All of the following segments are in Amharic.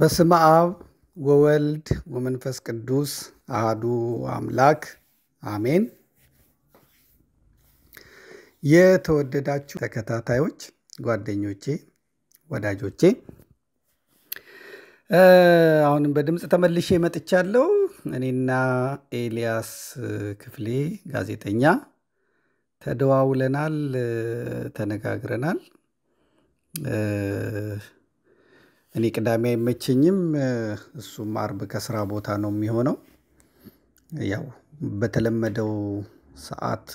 በስመ አብ ወወልድ ወመንፈስ ቅዱስ አህዱ አምላክ አሜን። የተወደዳችሁ ተከታታዮች፣ ጓደኞቼ፣ ወዳጆቼ አሁንም በድምፅ ተመልሼ መጥቻለሁ። እኔና ኤልያስ ክፍሌ ጋዜጠኛ ተደዋውለናል፣ ተነጋግረናል። እኔ ቅዳሜ አይመቸኝም። እሱም አርብ ከስራ ቦታ ነው የሚሆነው። ያው በተለመደው ሰዓት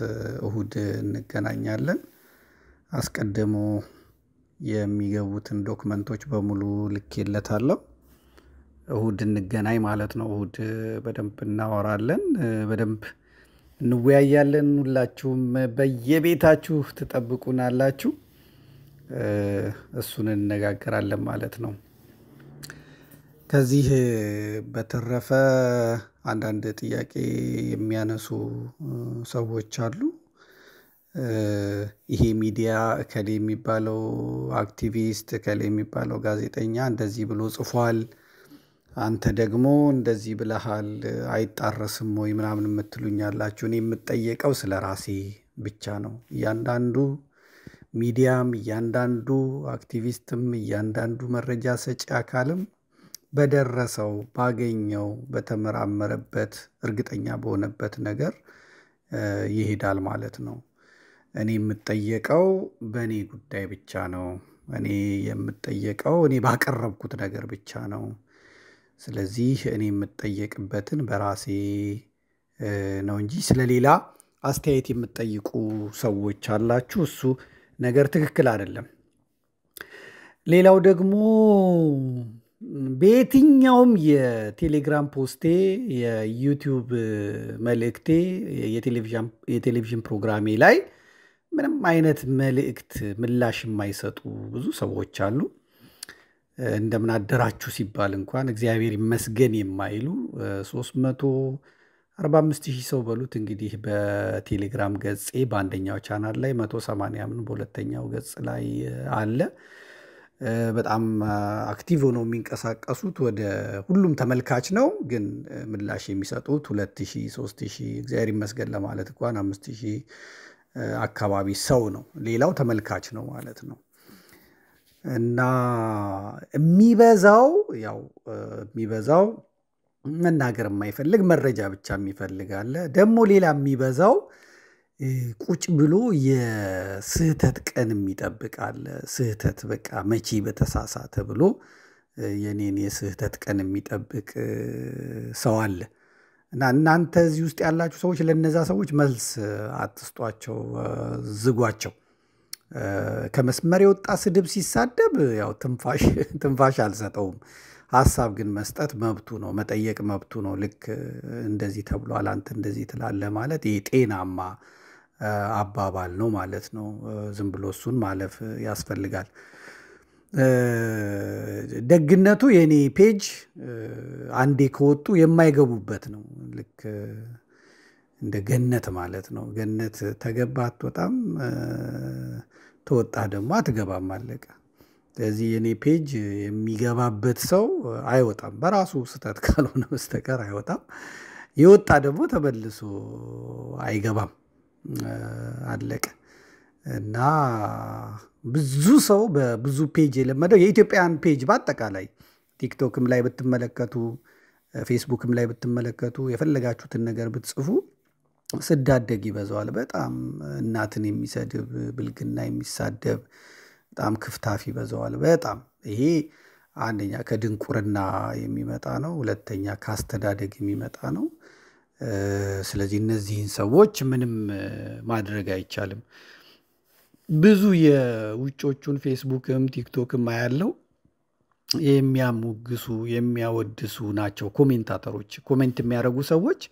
እሁድ እንገናኛለን። አስቀድሞ የሚገቡትን ዶክመንቶች በሙሉ ልኬለታለሁ። እሁድ እንገናኝ ማለት ነው። እሁድ በደንብ እናወራለን፣ በደንብ እንወያያለን። ሁላችሁም በየቤታችሁ ትጠብቁናላችሁ። እሱን እንነጋገራለን ማለት ነው። ከዚህ በተረፈ አንዳንድ ጥያቄ የሚያነሱ ሰዎች አሉ። ይሄ ሚዲያ እከሌ የሚባለው አክቲቪስት እከሌ የሚባለው ጋዜጠኛ እንደዚህ ብሎ ጽፏል፣ አንተ ደግሞ እንደዚህ ብለሃል፣ አይጣረስም ወይ ምናምን የምትሉኝ ያላችሁ፣ እኔ የምጠየቀው ስለ ራሴ ብቻ ነው። እያንዳንዱ ሚዲያም እያንዳንዱ አክቲቪስትም እያንዳንዱ መረጃ ሰጪ አካልም በደረሰው ባገኘው በተመራመረበት እርግጠኛ በሆነበት ነገር ይሄዳል ማለት ነው። እኔ የምጠየቀው በእኔ ጉዳይ ብቻ ነው። እኔ የምጠየቀው እኔ ባቀረብኩት ነገር ብቻ ነው። ስለዚህ እኔ የምጠየቅበትን በራሴ ነው እንጂ ስለሌላ አስተያየት የምጠይቁ ሰዎች አላችሁ። እሱ ነገር ትክክል አይደለም። ሌላው ደግሞ በየትኛውም የቴሌግራም ፖስቴ፣ የዩቲዩብ መልእክቴ፣ የቴሌቪዥን ፕሮግራሜ ላይ ምንም አይነት መልእክት ምላሽ የማይሰጡ ብዙ ሰዎች አሉ። እንደምን አደራችሁ ሲባል እንኳን እግዚአብሔር ይመስገን የማይሉ ሶስት መቶ አባአምስት ሺህ ሰው በሉት እንግዲህ በቴሌግራም ገጼ በአንደኛው ቻናል ላይ 180 ምን በሁለተኛው ገጽ ላይ አለ። በጣም አክቲቭ ሆነው የሚንቀሳቀሱት ወደ ሁሉም ተመልካች ነው። ግን ምላሽ የሚሰጡት 2000፣ 3000 እግዚአብሔር ይመስገን ለማለት እንኳን 5000 አካባቢ ሰው ነው። ሌላው ተመልካች ነው ማለት ነው። እና የሚበዛው ያው የሚበዛው መናገር የማይፈልግ መረጃ ብቻ የሚፈልግ አለ። ደግሞ ሌላ የሚበዛው ቁጭ ብሎ የስህተት ቀን የሚጠብቅ አለ። ስህተት በቃ መቼ በተሳሳተ ብሎ የኔን የስህተት ቀን የሚጠብቅ ሰው አለ እና እናንተ እዚህ ውስጥ ያላችሁ ሰዎች ለነዛ ሰዎች መልስ አትስጧቸው፣ ዝጓቸው። ከመስመር የወጣ ስድብ ሲሳደብ ያው ትንፋሽ አልሰጠውም። ሀሳብ ግን መስጠት መብቱ ነው፣ መጠየቅ መብቱ ነው። ልክ እንደዚህ ተብሏል፣ አንተ እንደዚህ ትላለህ ማለት ይህ ጤናማ አባባል ነው ማለት ነው። ዝም ብሎ እሱን ማለፍ ያስፈልጋል። ደግነቱ የኔ ፔጅ አንዴ ከወጡ የማይገቡበት ነው። ልክ እንደ ገነት ማለት ነው። ገነት ተገባ አትወጣም፣ ተወጣ ደግሞ አትገባም፣ አለቀ። ስለዚህ የኔ ፔጅ የሚገባበት ሰው አይወጣም፣ በራሱ ስህተት ካልሆነ በስተቀር አይወጣም። የወጣ ደግሞ ተመልሶ አይገባም። አለቀ እና ብዙ ሰው በብዙ ፔጅ የለመደው የኢትዮጵያን ፔጅ በአጠቃላይ ቲክቶክም ላይ ብትመለከቱ፣ ፌስቡክም ላይ ብትመለከቱ፣ የፈለጋችሁትን ነገር ብትጽፉ ስዳደግ ይበዛዋል። በጣም እናትን የሚሰድብ ብልግና የሚሳደብ በጣም ክፍታፍ ይበዛዋል። በጣም ይሄ አንደኛ ከድንቁርና የሚመጣ ነው፣ ሁለተኛ ከአስተዳደግ የሚመጣ ነው። ስለዚህ እነዚህን ሰዎች ምንም ማድረግ አይቻልም። ብዙ የውጮቹን ፌስቡክም ቲክቶክም አያለው የሚያሞግሱ የሚያወድሱ ናቸው። ኮሜንታተሮች ኮሜንት የሚያደርጉ ሰዎች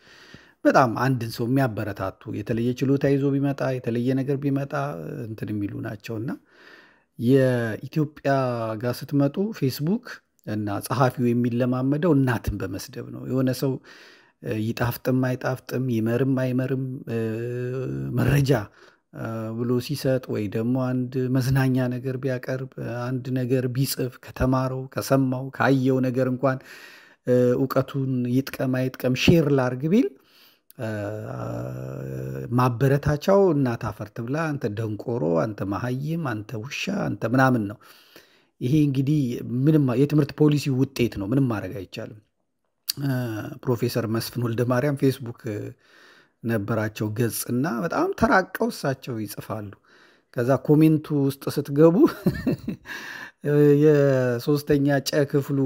በጣም አንድን ሰው የሚያበረታቱ የተለየ ችሎታ ይዞ ቢመጣ የተለየ ነገር ቢመጣ እንትን የሚሉ ናቸውና የኢትዮጵያ ጋር ስትመጡ ፌስቡክ እና ጸሐፊው የሚለማመደው እናትን በመስደብ ነው። የሆነ ሰው ይጣፍጥም አይጣፍጥም ይመርም አይመርም መረጃ ብሎ ሲሰጥ ወይ ደግሞ አንድ መዝናኛ ነገር ቢያቀርብ አንድ ነገር ቢጽፍ ከተማረው ከሰማው ካየው ነገር እንኳን እውቀቱን ይጥቀም አይጥቀም ሼር ላርግ ቢል ማበረታቻው እናት አፈር ትብላ፣ አንተ ደንቆሮ፣ አንተ መሀይም፣ አንተ ውሻ፣ አንተ ምናምን ነው። ይሄ እንግዲህ ምንም የትምህርት ፖሊሲ ውጤት ነው። ምንም ማድረግ አይቻልም። ፕሮፌሰር መስፍን ወልደ ማርያም ፌስቡክ ነበራቸው ገጽ እና በጣም ተራቀው እሳቸው ይጽፋሉ። ከዛ ኮሜንቱ ውስጥ ስትገቡ የሶስተኛ ጨ ክፍሉ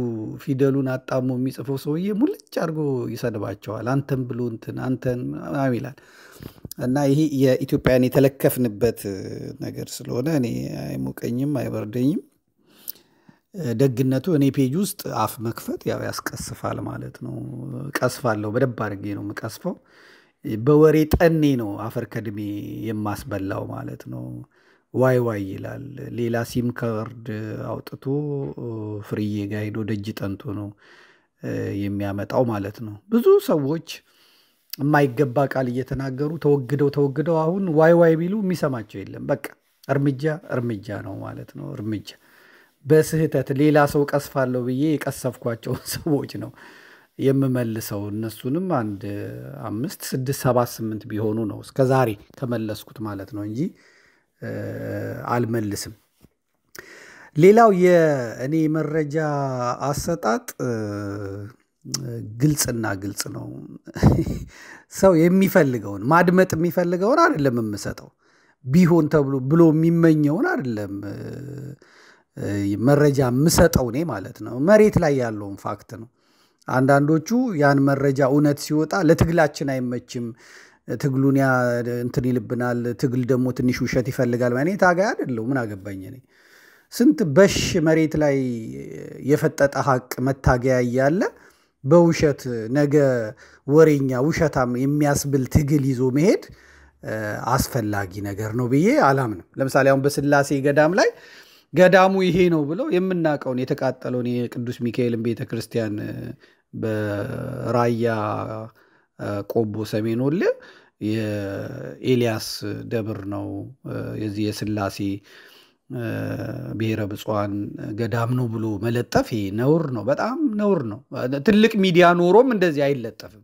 ፊደሉን አጣሞ የሚጽፈው ሰውዬ ሙልጭ አድርጎ ይሰድባቸዋል። አንተን ብሎ እንትን አንተን ምናምን ይላል እና ይሄ የኢትዮጵያን የተለከፍንበት ነገር ስለሆነ እኔ አይሞቀኝም አይበርደኝም። ደግነቱ እኔ ፔጅ ውስጥ አፍ መክፈት ያው ያስቀስፋል ማለት ነው። ቀስፋለሁ፣ በደንብ አድርጌ ነው የምቀስፈው። በወሬ ጠኔ ነው አፈር ከድሜ የማስበላው ማለት ነው። ዋይ ዋይ ይላል። ሌላ ሲም ካርድ አውጥቶ ፍርዬ ጋ ሄዶ ደጅ ጠንቶ ነው የሚያመጣው ማለት ነው። ብዙ ሰዎች የማይገባ ቃል እየተናገሩ ተወግደው ተወግደው አሁን ዋይ ዋይ ቢሉ የሚሰማቸው የለም። በቃ እርምጃ እርምጃ ነው ማለት ነው። እርምጃ በስህተት ሌላ ሰው ቀስፋለሁ ብዬ የቀሰፍኳቸውን ሰዎች ነው የምመልሰው። እነሱንም አንድ አምስት ስድስት ሰባት ስምንት ቢሆኑ ነው እስከዛሬ ከመለስኩት ማለት ነው እንጂ አልመልስም። ሌላው የእኔ መረጃ አሰጣጥ ግልጽና ግልጽ ነው። ሰው የሚፈልገውን ማድመጥ የሚፈልገውን አይደለም የምሰጠው ቢሆን ተብሎ ብሎ የሚመኘውን አይደለም መረጃ የምሰጠው እኔ ማለት ነው። መሬት ላይ ያለውን ፋክት ነው። አንዳንዶቹ ያን መረጃ እውነት ሲወጣ ለትግላችን አይመችም ትግሉን ያ እንትን ይልብናል። ትግል ደግሞ ትንሽ ውሸት ይፈልጋል። እኔ ታጋይ አይደለሁ፣ ምን አገባኝ እኔ። ስንት በሽ መሬት ላይ የፈጠጠ ሀቅ መታገያ እያለ በውሸት ነገ ወሬኛ ውሸታም የሚያስብል ትግል ይዞ መሄድ አስፈላጊ ነገር ነው ብዬ አላምንም። ለምሳሌ አሁን በስላሴ ገዳም ላይ ገዳሙ ይሄ ነው ብለው የምናውቀውን የተቃጠለውን የቅዱስ ሚካኤልን ቤተክርስቲያን በራያ ቆቦ ሰሜን ወለ የኤልያስ ደብር ነው። የዚህ የስላሴ ብሔረ ብፁዓን ገዳም ነው ብሎ መለጠፍ ነውር ነው፣ በጣም ነውር ነው። ትልቅ ሚዲያ ኖሮም እንደዚህ አይለጠፍም።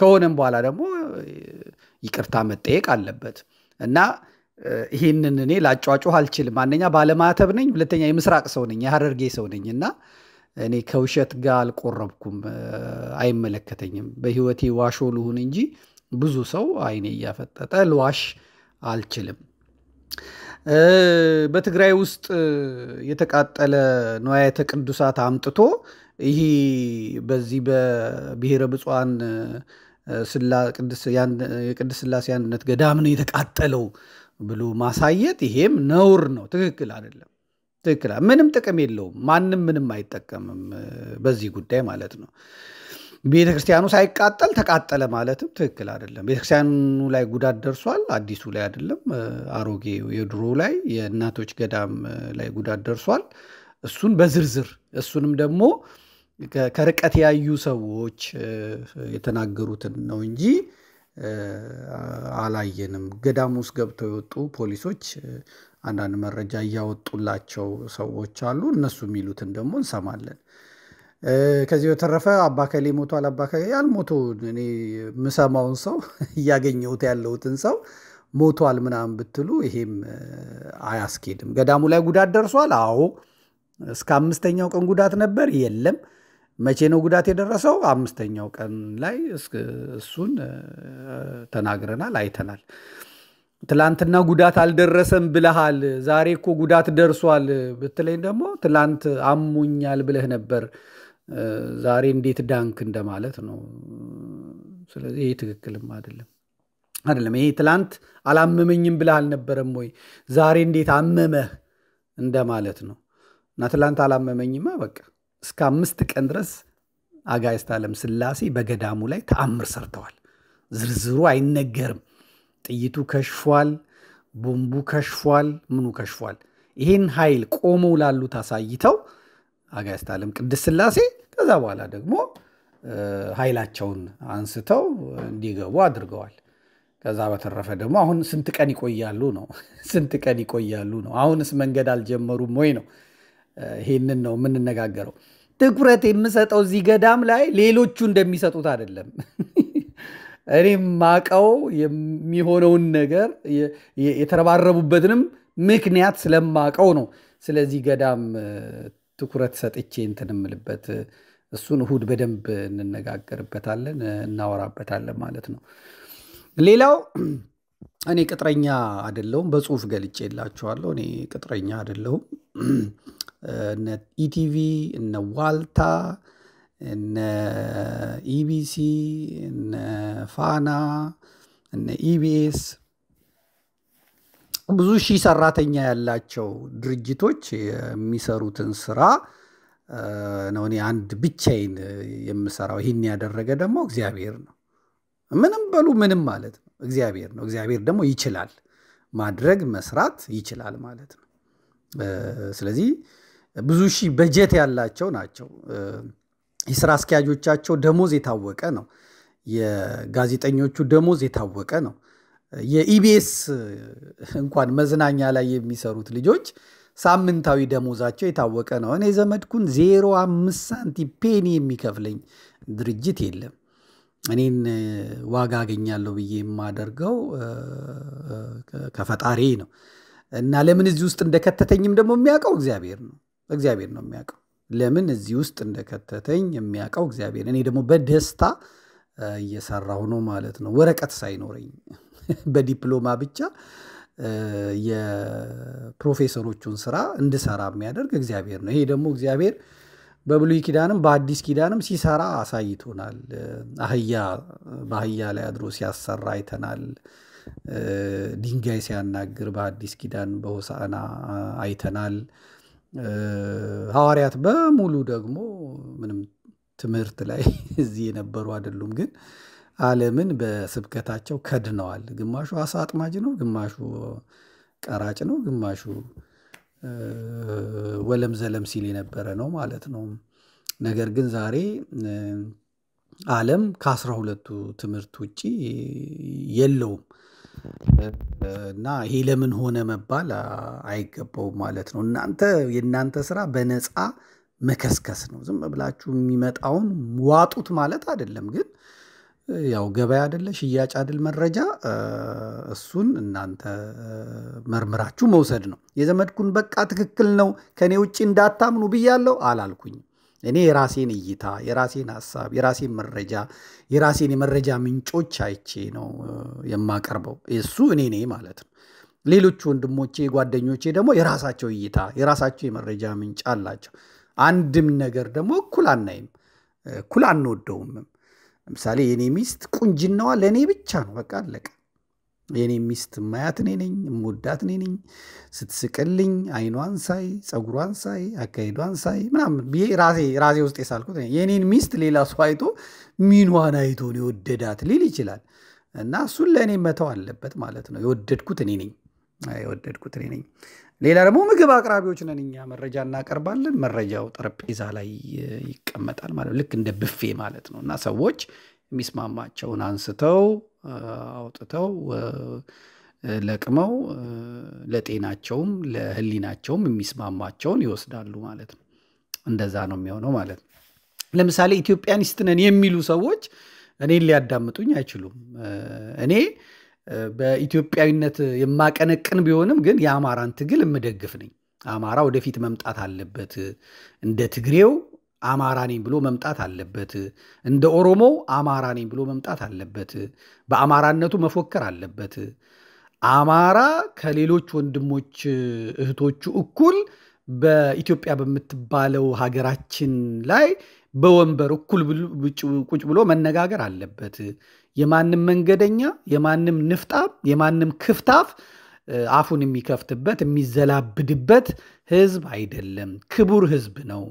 ከሆነም በኋላ ደግሞ ይቅርታ መጠየቅ አለበት እና ይህንን እኔ ላጫጩህ አልችልም። አንደኛ ባለማተብ ነኝ፣ ሁለተኛ የምስራቅ ሰው ነኝ፣ የሀረርጌ ሰው ነኝ እና እኔ ከውሸት ጋር አልቆረብኩም፣ አይመለከተኝም። በህይወቴ ዋሾ ልሁን እንጂ ብዙ ሰው አይኔ እያፈጠጠ ልዋሽ አልችልም። በትግራይ ውስጥ የተቃጠለ ንዋያተ ቅዱሳት አምጥቶ ይህ በዚህ በብሔረ ብፁዓን የቅድስት ስላሴ አንድነት ገዳም ነው የተቃጠለው ብሎ ማሳየት ይሄም ነውር ነው፣ ትክክል አይደለም። ትክክል። ምንም ጥቅም የለውም። ማንም ምንም አይጠቀምም በዚህ ጉዳይ ማለት ነው። ቤተክርስቲያኑ ሳይቃጠል ተቃጠለ ማለትም ትክክል አይደለም። ቤተክርስቲያኑ ላይ ጉዳት ደርሷል። አዲሱ ላይ አይደለም፣ አሮጌ የድሮ ላይ የእናቶች ገዳም ላይ ጉዳት ደርሷል። እሱን በዝርዝር እሱንም ደግሞ ከርቀት ያዩ ሰዎች የተናገሩትን ነው እንጂ አላየንም። ገዳሙ ውስጥ ገብተው የወጡ ፖሊሶች አንዳንድ መረጃ እያወጡላቸው ሰዎች አሉ። እነሱ የሚሉትን ደግሞ እንሰማለን። ከዚህ በተረፈ አባከሌ ሞቷል፣ አባከሌ ያልሞቶ እኔ የምሰማውን ሰው እያገኘሁት ያለሁትን ሰው ሞቷል ምናምን ብትሉ ይሄም አያስኬድም። ገዳሙ ላይ ጉዳት ደርሷል? አዎ። እስከ አምስተኛው ቀን ጉዳት ነበር? የለም። መቼ ነው ጉዳት የደረሰው? አምስተኛው ቀን ላይ እሱን ተናግረናል፣ አይተናል። ትላንትና ጉዳት አልደረሰም ብለሃል፣ ዛሬ እኮ ጉዳት ደርሷል ብትለኝ ደግሞ ትላንት አሞኛል ብለህ ነበር፣ ዛሬ እንዴት ዳንክ እንደማለት ነው። ስለዚህ ይህ ትክክልም አይደለም አይደለም። ይሄ ትላንት አላመመኝም ብለህ አልነበረም ወይ? ዛሬ እንዴት አመመህ እንደማለት ነው። እና ትላንት አላመመኝማ በቃ እስከ አምስት ቀን ድረስ አጋዕዝተ ዓለም ሥላሴ በገዳሙ ላይ ተአምር ሰርተዋል። ዝርዝሩ አይነገርም። ጥይቱ ከሽፏል፣ ቦምቡ ከሽፏል፣ ምኑ ከሽፏል። ይህን ኃይል ቆመው ላሉት አሳይተው አጋዕዝተ ዓለም ቅድስት ሥላሴ ከዛ በኋላ ደግሞ ኃይላቸውን አንስተው እንዲገቡ አድርገዋል። ከዛ በተረፈ ደግሞ አሁን ስንት ቀን ይቆያሉ ነው? ስንት ቀን ይቆያሉ ነው? አሁንስ መንገድ አልጀመሩም ወይ ነው? ይህንን ነው የምንነጋገረው። ትኩረት የምሰጠው እዚህ ገዳም ላይ ሌሎቹ እንደሚሰጡት አይደለም። እኔ ማቀው የሚሆነውን ነገር የተረባረቡበትንም ምክንያት ስለማቀው ነው። ስለዚህ ገዳም ትኩረት ሰጥቼ እንትን እምልበት እሱን እሁድ በደንብ እንነጋገርበታለን፣ እናወራበታለን ማለት ነው። ሌላው እኔ ቅጥረኛ አይደለሁም። በጽሁፍ ገልጭ የላችኋለሁ። እኔ ቅጥረኛ አይደለሁም። እነ ኢቲቪ እነ ዋልታ እነ ኢቢሲ እነ ፋና እነ ኢቢኤስ ብዙ ሺህ ሰራተኛ ያላቸው ድርጅቶች የሚሰሩትን ስራ ነው እኔ አንድ ብቻዬን የምሰራው። ይህን ያደረገ ደግሞ እግዚአብሔር ነው። ምንም በሉ ምንም ማለት ነው እግዚአብሔር ነው። እግዚአብሔር ደግሞ ይችላል ማድረግ መስራት ይችላል ማለት ነው። ስለዚህ ብዙ ሺህ በጀት ያላቸው ናቸው። የስራ አስኪያጆቻቸው ደሞዝ የታወቀ ነው። የጋዜጠኞቹ ደሞዝ የታወቀ ነው። የኢቢኤስ እንኳን መዝናኛ ላይ የሚሰሩት ልጆች ሳምንታዊ ደሞዛቸው የታወቀ ነው። እኔ ዘመድኩን ዜሮ አምስት ሳንቲም ፔኒ የሚከፍለኝ ድርጅት የለም። እኔን ዋጋ አገኛለሁ ብዬ የማደርገው ከፈጣሪ ነው እና ለምን እዚህ ውስጥ እንደከተተኝም ደግሞ የሚያውቀው እግዚአብሔር ነው። እግዚአብሔር ነው የሚያውቀው። ለምን እዚህ ውስጥ እንደከተተኝ የሚያውቀው እግዚአብሔር። እኔ ደግሞ በደስታ እየሰራሁ ነው ማለት ነው። ወረቀት ሳይኖረኝ በዲፕሎማ ብቻ የፕሮፌሰሮቹን ስራ እንድሰራ የሚያደርግ እግዚአብሔር ነው። ይሄ ደግሞ እግዚአብሔር በብሉይ ኪዳንም በአዲስ ኪዳንም ሲሰራ አሳይቶናል። አህያ በአህያ ላይ አድሮ ሲያሰራ አይተናል። ድንጋይ ሲያናግር በአዲስ ኪዳን በሆሳዕና አይተናል። ሐዋርያት በሙሉ ደግሞ ምንም ትምህርት ላይ እዚህ የነበሩ አይደሉም፣ ግን ዓለምን በስብከታቸው ከድነዋል። ግማሹ አሳ አጥማጅ ነው፣ ግማሹ ቀራጭ ነው፣ ግማሹ ወለም ዘለም ሲል የነበረ ነው ማለት ነው። ነገር ግን ዛሬ ዓለም ከአስራ ሁለቱ ትምህርት ውጭ የለውም። እና ይሄ ለምን ሆነ መባል አይገባውም ማለት ነው። እናንተ የእናንተ ስራ በነፃ መከስከስ ነው። ዝም ብላችሁ የሚመጣውን ዋጡት ማለት አይደለም፣ ግን ያው ገበያ አደለ ሽያጭ አድል መረጃ እሱን እናንተ መርምራችሁ መውሰድ ነው። የዘመድኩን በቃ ትክክል ነው ከእኔ ውጭ እንዳታምኑ ብያለሁ አላልኩኝም። እኔ የራሴን እይታ፣ የራሴን ሀሳብ፣ የራሴን መረጃ፣ የራሴን የመረጃ ምንጮች አይቼ ነው የማቀርበው። እሱ እኔ ነኝ ማለት ነው። ሌሎቹ ወንድሞቼ፣ ጓደኞቼ ደግሞ የራሳቸው እይታ፣ የራሳቸው የመረጃ ምንጭ አላቸው። አንድም ነገር ደግሞ እኩል አናይም፣ እኩል አንወደውምም። ለምሳሌ የኔ ሚስት ቁንጅናዋ ለእኔ ብቻ ነው፣ በቃ አለቀ። የኔ ሚስት ማያት እኔ ነኝ፣ እምወዳት እኔ ነኝ። ስትስቅልኝ አይኗን ሳይ፣ ፀጉሯን ሳይ፣ አካሄዷን ሳይ ምናምን ብዬ ራሴ ራሴ ውስጥ የሳልኩት የኔን ሚስት ሌላ ሰው አይቶ ሚኗን አይቶ የወደዳት ሊል ይችላል። እና እሱን ለእኔ መተው አለበት ማለት ነው። የወደድኩት እኔ ነኝ፣ የወደድኩት እኔ ነኝ። ሌላ ደግሞ ምግብ አቅራቢዎች ነን እኛ፣ መረጃ እናቀርባለን። መረጃው ጠረጴዛ ላይ ይቀመጣል ማለት ልክ እንደ ብፌ ማለት ነው እና ሰዎች የሚስማማቸውን አንስተው አውጥተው ለቅመው ለጤናቸውም ለህሊናቸውም የሚስማማቸውን ይወስዳሉ ማለት ነው። እንደዛ ነው የሚሆነው ማለት ነው። ለምሳሌ ኢትዮጵያኒስት ነን የሚሉ ሰዎች እኔን ሊያዳምጡኝ አይችሉም። እኔ በኢትዮጵያዊነት የማቀነቅን ቢሆንም ግን የአማራን ትግል የምደግፍ ነኝ። አማራ ወደፊት መምጣት አለበት እንደ ትግሬው አማራ ነኝ ብሎ መምጣት አለበት። እንደ ኦሮሞ አማራ ነኝ ብሎ መምጣት አለበት። በአማራነቱ መፎከር አለበት። አማራ ከሌሎች ወንድሞች እህቶቹ እኩል በኢትዮጵያ በምትባለው ሀገራችን ላይ በወንበር እኩል ቁጭ ብሎ መነጋገር አለበት። የማንም መንገደኛ፣ የማንም ንፍጣም፣ የማንም ክፍታፍ አፉን የሚከፍትበት የሚዘላብድበት ህዝብ አይደለም። ክቡር ህዝብ ነው።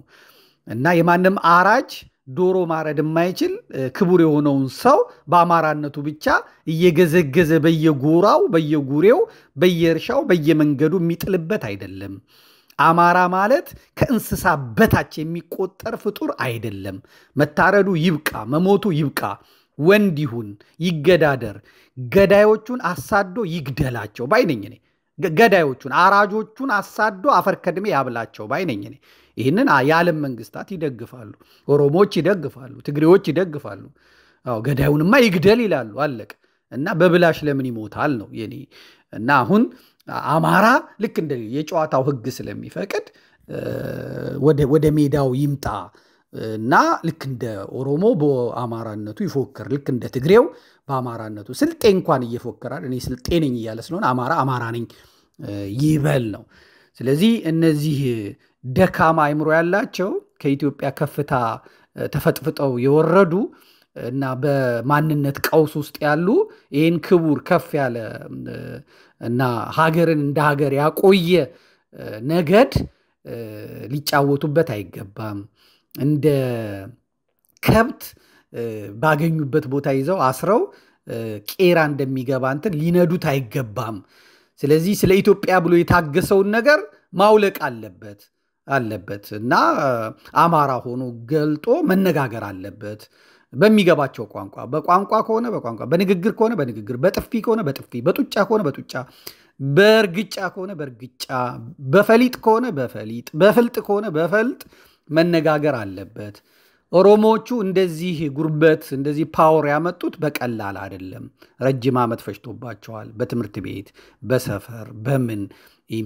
እና የማንም አራጅ ዶሮ ማረድ የማይችል ክቡር የሆነውን ሰው በአማራነቱ ብቻ እየገዘገዘ በየጎራው በየጉሬው በየእርሻው በየመንገዱ የሚጥልበት አይደለም። አማራ ማለት ከእንስሳ በታች የሚቆጠር ፍጡር አይደለም። መታረዱ ይብቃ፣ መሞቱ ይብቃ። ወንድ ይሁን፣ ይገዳደር። ገዳዮቹን አሳዶ ይግደላቸው ባይነኝ እኔ። ገዳዮቹን አራጆቹን አሳዶ አፈር ከድሜ ያብላቸው ባይነኝ እኔ። ይህንን የዓለም መንግስታት ይደግፋሉ። ኦሮሞዎች ይደግፋሉ፣ ትግሬዎች ይደግፋሉ። ገዳዩንማ ይግደል ይላሉ። አለቅ እና በብላሽ ለምን ይሞታል ነው የኔ እና አሁን አማራ ልክ እንደ የጨዋታው ህግ ስለሚፈቅድ ወደ ሜዳው ይምጣ እና ልክ እንደ ኦሮሞ በአማራነቱ ይፎክር፣ ልክ እንደ ትግሬው በአማራነቱ ስልጤ እንኳን እየፎከራል እኔ ስልጤ ነኝ እያለ ስለሆነ አማራ አማራ ነኝ ይበል ነው። ስለዚህ እነዚህ ደካማ አይምሮ ያላቸው ከኢትዮጵያ ከፍታ ተፈጥፍጠው የወረዱ እና በማንነት ቀውስ ውስጥ ያሉ ይህን ክቡር ከፍ ያለ እና ሀገርን እንደ ሀገር ያቆየ ነገድ ሊጫወቱበት አይገባም። እንደ ከብት ባገኙበት ቦታ ይዘው አስረው ቄራ እንደሚገባ እንትን ሊነዱት አይገባም። ስለዚህ ስለ ኢትዮጵያ ብሎ የታገሰውን ነገር ማውለቅ አለበት። አለበት እና አማራ ሆኖ ገልጦ መነጋገር አለበት በሚገባቸው ቋንቋ በቋንቋ ከሆነ በቋንቋ በንግግር ከሆነ በንግግር በጥፊ ከሆነ በጥፊ በጡጫ ከሆነ በጡጫ በእርግጫ ከሆነ በእርግጫ በፈሊጥ ከሆነ በፈሊጥ በፍልጥ ከሆነ በፈልጥ መነጋገር አለበት። ኦሮሞዎቹ እንደዚህ ጉርበት እንደዚህ ፓወር ያመጡት በቀላል አይደለም። ረጅም ዓመት ፈጅቶባቸዋል። በትምህርት ቤት፣ በሰፈር፣ በምን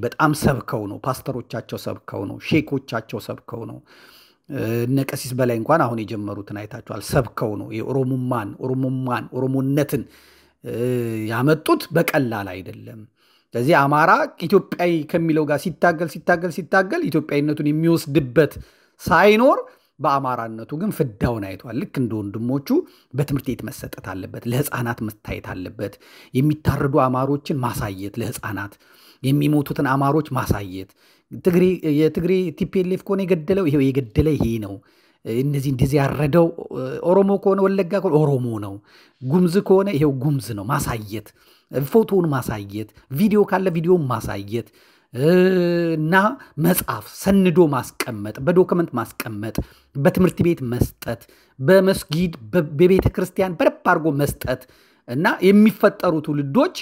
በጣም ሰብከው ነው ፓስተሮቻቸው ሰብከው ነው ሼኮቻቸው ሰብከው ነው ነቀሲስ በላይ እንኳን አሁን የጀመሩትን አይታችኋል። ሰብከው ነው የኦሮሙማን ኦሮሙማን ኦሮሞነትን ያመጡት በቀላል አይደለም። ስለዚህ አማራ ኢትዮጵያዊ ከሚለው ጋር ሲታገል ሲታገል ሲታገል ኢትዮጵያዊነቱን የሚወስድበት ሳይኖር በአማራነቱ ግን ፍዳውን አይቷል። ልክ እንደ ወንድሞቹ በትምህርት ቤት መሰጠት አለበት፣ ለህፃናት መታየት አለበት። የሚታረዱ አማሮችን ማሳየት ለህፃናት የሚሞቱትን አማሮች ማሳየት የትግሬ ቲፒኤልኤፍ ከሆነ የገደለው ይሄው የገደለ ይሄ ነው እነዚህ እንደዚህ ያረደው ኦሮሞ ከሆነ ወለጋ ከሆነ ኦሮሞ ነው፣ ጉምዝ ከሆነ ይሄው ጉምዝ ነው። ማሳየት፣ ፎቶውን ማሳየት፣ ቪዲዮ ካለ ቪዲዮን ማሳየት እና መጽሐፍ ሰንዶ ማስቀመጥ፣ በዶክመንት ማስቀመጥ፣ በትምህርት ቤት መስጠት፣ በመስጊድ በቤተ ክርስቲያን በደብ አድርጎ መስጠት እና የሚፈጠሩ ትውልዶች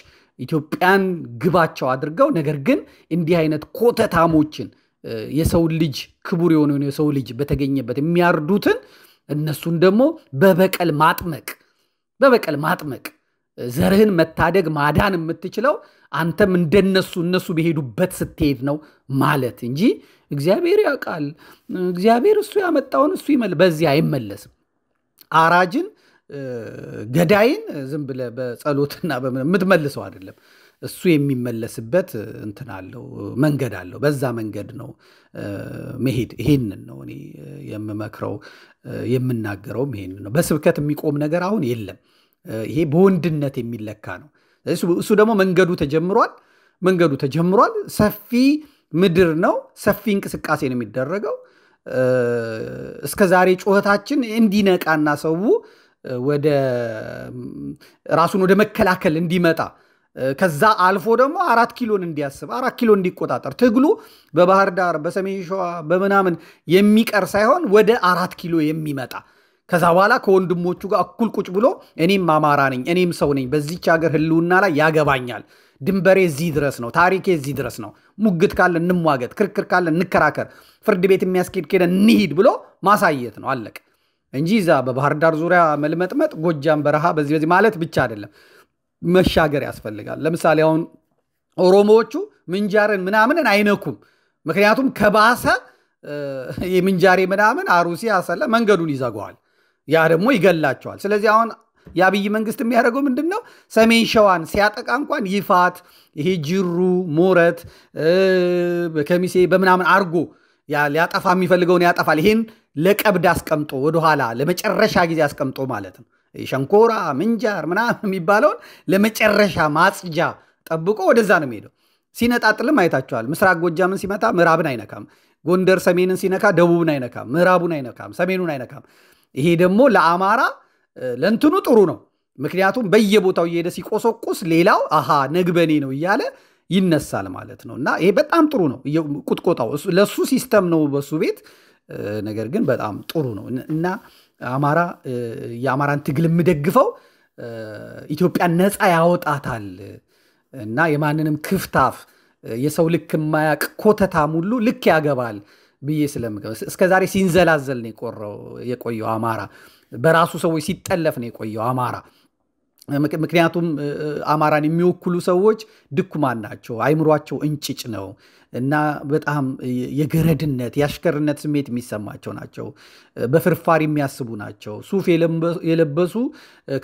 ኢትዮጵያን ግባቸው አድርገው ነገር ግን እንዲህ አይነት ኮተታሞችን የሰው ልጅ ክቡር የሆነውን የሰው ልጅ በተገኘበት የሚያርዱትን እነሱን ደግሞ በበቀል ማጥመቅ በበቀል ማጥመቅ ዘርህን መታደግ ማዳን የምትችለው አንተም እንደነሱ እነሱ በሄዱበት ስትሄድ ነው ማለት እንጂ እግዚአብሔር ያውቃል፣ እግዚአብሔር እሱ ያመጣውን እሱ በዚህ አይመለስም። አራጅን ገዳይን ዝም ብለ በጸሎትና የምትመልሰው አይደለም። እሱ የሚመለስበት እንትን አለው መንገድ አለው። በዛ መንገድ ነው መሄድ። ይሄንን ነው እኔ የምመክረው የምናገረውም ይሄን ነው። በስብከት የሚቆም ነገር አሁን የለም። ይሄ በወንድነት የሚለካ ነው። እሱ ደግሞ መንገዱ ተጀምሯል። መንገዱ ተጀምሯል። ሰፊ ምድር ነው። ሰፊ እንቅስቃሴ ነው የሚደረገው። እስከ ዛሬ ጩኸታችን እንዲነቃና ሰው ወደ ራሱን ወደ መከላከል እንዲመጣ ከዛ አልፎ ደግሞ አራት ኪሎን እንዲያስብ አራት ኪሎ እንዲቆጣጠር ትግሉ በባህር ዳር በሰሜን ሸዋ በምናምን የሚቀር ሳይሆን ወደ አራት ኪሎ የሚመጣ ከዛ በኋላ ከወንድሞቹ ጋር እኩል ቁጭ ብሎ እኔም አማራ ነኝ፣ እኔም ሰው ነኝ፣ በዚች ሀገር ህልውና ላይ ያገባኛል፣ ድንበሬ እዚህ ድረስ ነው፣ ታሪኬ እዚህ ድረስ ነው፣ ሙግት ካለ እንሟገት፣ ክርክር ካለ እንከራከር፣ ፍርድ ቤት የሚያስኬድ ከሄደ እንሂድ ብሎ ማሳየት ነው። አለቅ እንጂ እዛ በባህር ዳር ዙሪያ መልመጥመጥ፣ ጎጃም በረሃ በዚህ በዚህ ማለት ብቻ አይደለም፣ መሻገር ያስፈልጋል። ለምሳሌ አሁን ኦሮሞዎቹ ምንጃርን ምናምንን አይነኩም። ምክንያቱም ከባሰ የምንጃሬ ምናምን አሩሲ አሰለ መንገዱን ይዘገዋል። ያ ደግሞ ይገላቸዋል። ስለዚህ አሁን የአብይ መንግስት የሚያደርገው ምንድን ነው? ሰሜን ሸዋን ሲያጠቃ እንኳን ይፋት፣ ይሄ ጅሩ፣ ሞረት፣ ከሚሴ በምናምን አርጎ ሊያጠፋ የሚፈልገውን ያጠፋል። ይሄን ለቀብድ አስቀምጦ ወደኋላ ለመጨረሻ ጊዜ አስቀምጦ ማለት ነው። ሸንኮራ፣ ምንጃር ምናምን የሚባለውን ለመጨረሻ ማጽጃ ጠብቆ ወደዛ ነው የሚሄደው። ሲነጣጥልም አይታችኋል። ምስራቅ ጎጃምን ሲመታ ምዕራብን አይነካም። ጎንደር ሰሜንን ሲነካ ደቡብን አይነካም። ምዕራቡን አይነካም። ሰሜኑን አይነካም። ይሄ ደግሞ ለአማራ ለእንትኑ ጥሩ ነው። ምክንያቱም በየቦታው እየሄደ ሲቆሰቁስ ሌላው አሃ ነግበኔ ነው እያለ ይነሳል ማለት ነው። እና ይሄ በጣም ጥሩ ነው። ቁጥቆጣው ለእሱ ሲስተም ነው በሱ ቤት ነገር ግን በጣም ጥሩ ነው እና አማራ የአማራን ትግል የምደግፈው ኢትዮጵያን ነፃ ያወጣታል እና የማንንም ክፍታፍ የሰው ልክ የማያቅ ኮተታም ሁሉ ልክ ያገባል ብዬ ስለምገብ እስከ ዛሬ ሲንዘላዘል ነው የቆየው አማራ። በራሱ ሰዎች ሲጠለፍ ነው የቆየው አማራ። ምክንያቱም አማራን የሚወክሉ ሰዎች ድኩማን ናቸው። አይምሯቸው እንጭጭ ነው እና በጣም የገረድነት የአሽከርነት ስሜት የሚሰማቸው ናቸው። በፍርፋሪ የሚያስቡ ናቸው። ሱፍ የለበሱ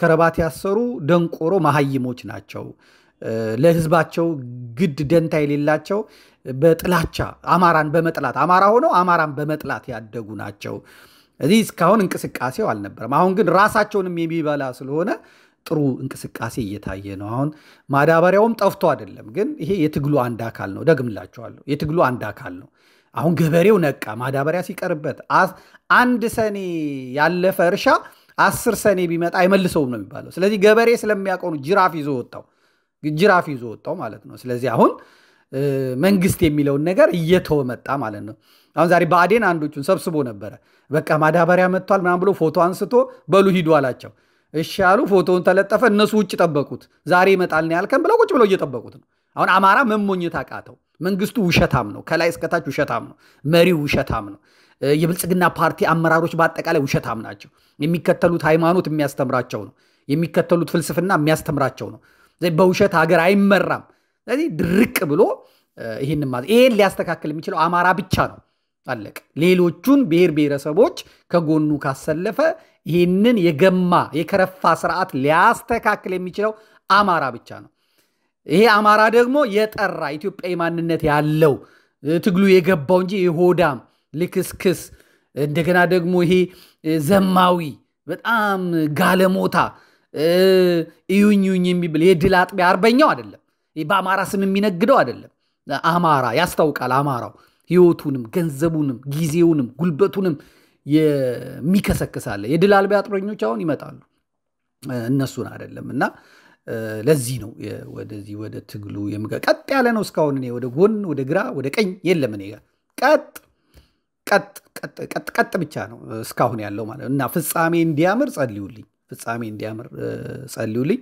ከረባት ያሰሩ ደንቆሮ መሀይሞች ናቸው። ለህዝባቸው ግድ ደንታ የሌላቸው በጥላቻ አማራን በመጥላት አማራ ሆነው አማራን በመጥላት ያደጉ ናቸው። እዚህ እስካሁን እንቅስቃሴው አልነበረም። አሁን ግን ራሳቸውንም የሚበላ ስለሆነ ጥሩ እንቅስቃሴ እየታየ ነው። አሁን ማዳበሪያውም ጠፍቶ አይደለም፣ ግን ይሄ የትግሉ አንድ አካል ነው። ደግምላቸዋለሁ፣ የትግሉ አንድ አካል ነው። አሁን ገበሬው ነቃ። ማዳበሪያ ሲቀርበት አንድ ሰኔ ያለፈ እርሻ አስር ሰኔ ቢመጣ አይመልሰውም ነው የሚባለው። ስለዚህ ገበሬ ስለሚያቀኑ ጅራፍ ይዞ ወጣው፣ ጅራፍ ይዞ ወጣው ማለት ነው። ስለዚህ አሁን መንግስት የሚለውን ነገር እየተወ መጣ ማለት ነው። አሁን ዛሬ በአዴን አንዶቹን ሰብስቦ ነበረ። በቃ ማዳበሪያ መጥቷል ምናምን ብሎ ፎቶ አንስቶ በሉ ሂዱ አላቸው። እሺ አሉ። ፎቶውን ተለጠፈ። እነሱ ውጭ ጠበቁት። ዛሬ ይመጣል ያልከን ብለው ቁጭ ብለው እየጠበቁት ነው። አሁን አማራ መሞኘት አቃተው። መንግስቱ ውሸታም ነው። ከላይ እስከታች ውሸታም ነው። መሪው ውሸታም ነው። የብልጽግና ፓርቲ አመራሮች በአጠቃላይ ውሸታም ናቸው። የሚከተሉት ሃይማኖት የሚያስተምራቸው ነው። የሚከተሉት ፍልስፍና የሚያስተምራቸው ነው። በውሸት ሀገር አይመራም። ስለዚህ ድርቅ ብሎ ይህን ይህን ሊያስተካክል የሚችለው አማራ ብቻ ነው። አለቅ ሌሎቹን ብሔር ብሔረሰቦች ከጎኑ ካሰለፈ ይህንን የገማ የከረፋ ስርዓት ሊያስተካክል የሚችለው አማራ ብቻ ነው። ይሄ አማራ ደግሞ የጠራ ኢትዮጵያዊ ማንነት ያለው ትግሉ የገባው እንጂ የሆዳም ልክስክስ፣ እንደገና ደግሞ ይሄ ዘማዊ በጣም ጋለሞታ እዩኝዩኝ የሚብል የድል አጥቢያ አርበኛው አይደለም። በአማራ ስም የሚነግደው አይደለም። አማራ ያስታውቃል። አማራው ህይወቱንም ገንዘቡንም ጊዜውንም ጉልበቱንም የሚከሰክሳለ የድል አልባ አጥረኞች አሁን ይመጣሉ እነሱን አይደለም እና ለዚህ ነው ወደዚህ ወደ ትግሉ ቀጥ ያለ ነው እስካሁን እኔ ወደ ጎን ወደ ግራ ወደ ቀኝ የለም እኔ ቀጥ ቀጥ ቀጥ ቀጥ ብቻ ነው እስካሁን ያለው ማለት እና ፍጻሜ እንዲያምር ጸልዩልኝ ፍጻሜ እንዲያምር ጸልዩልኝ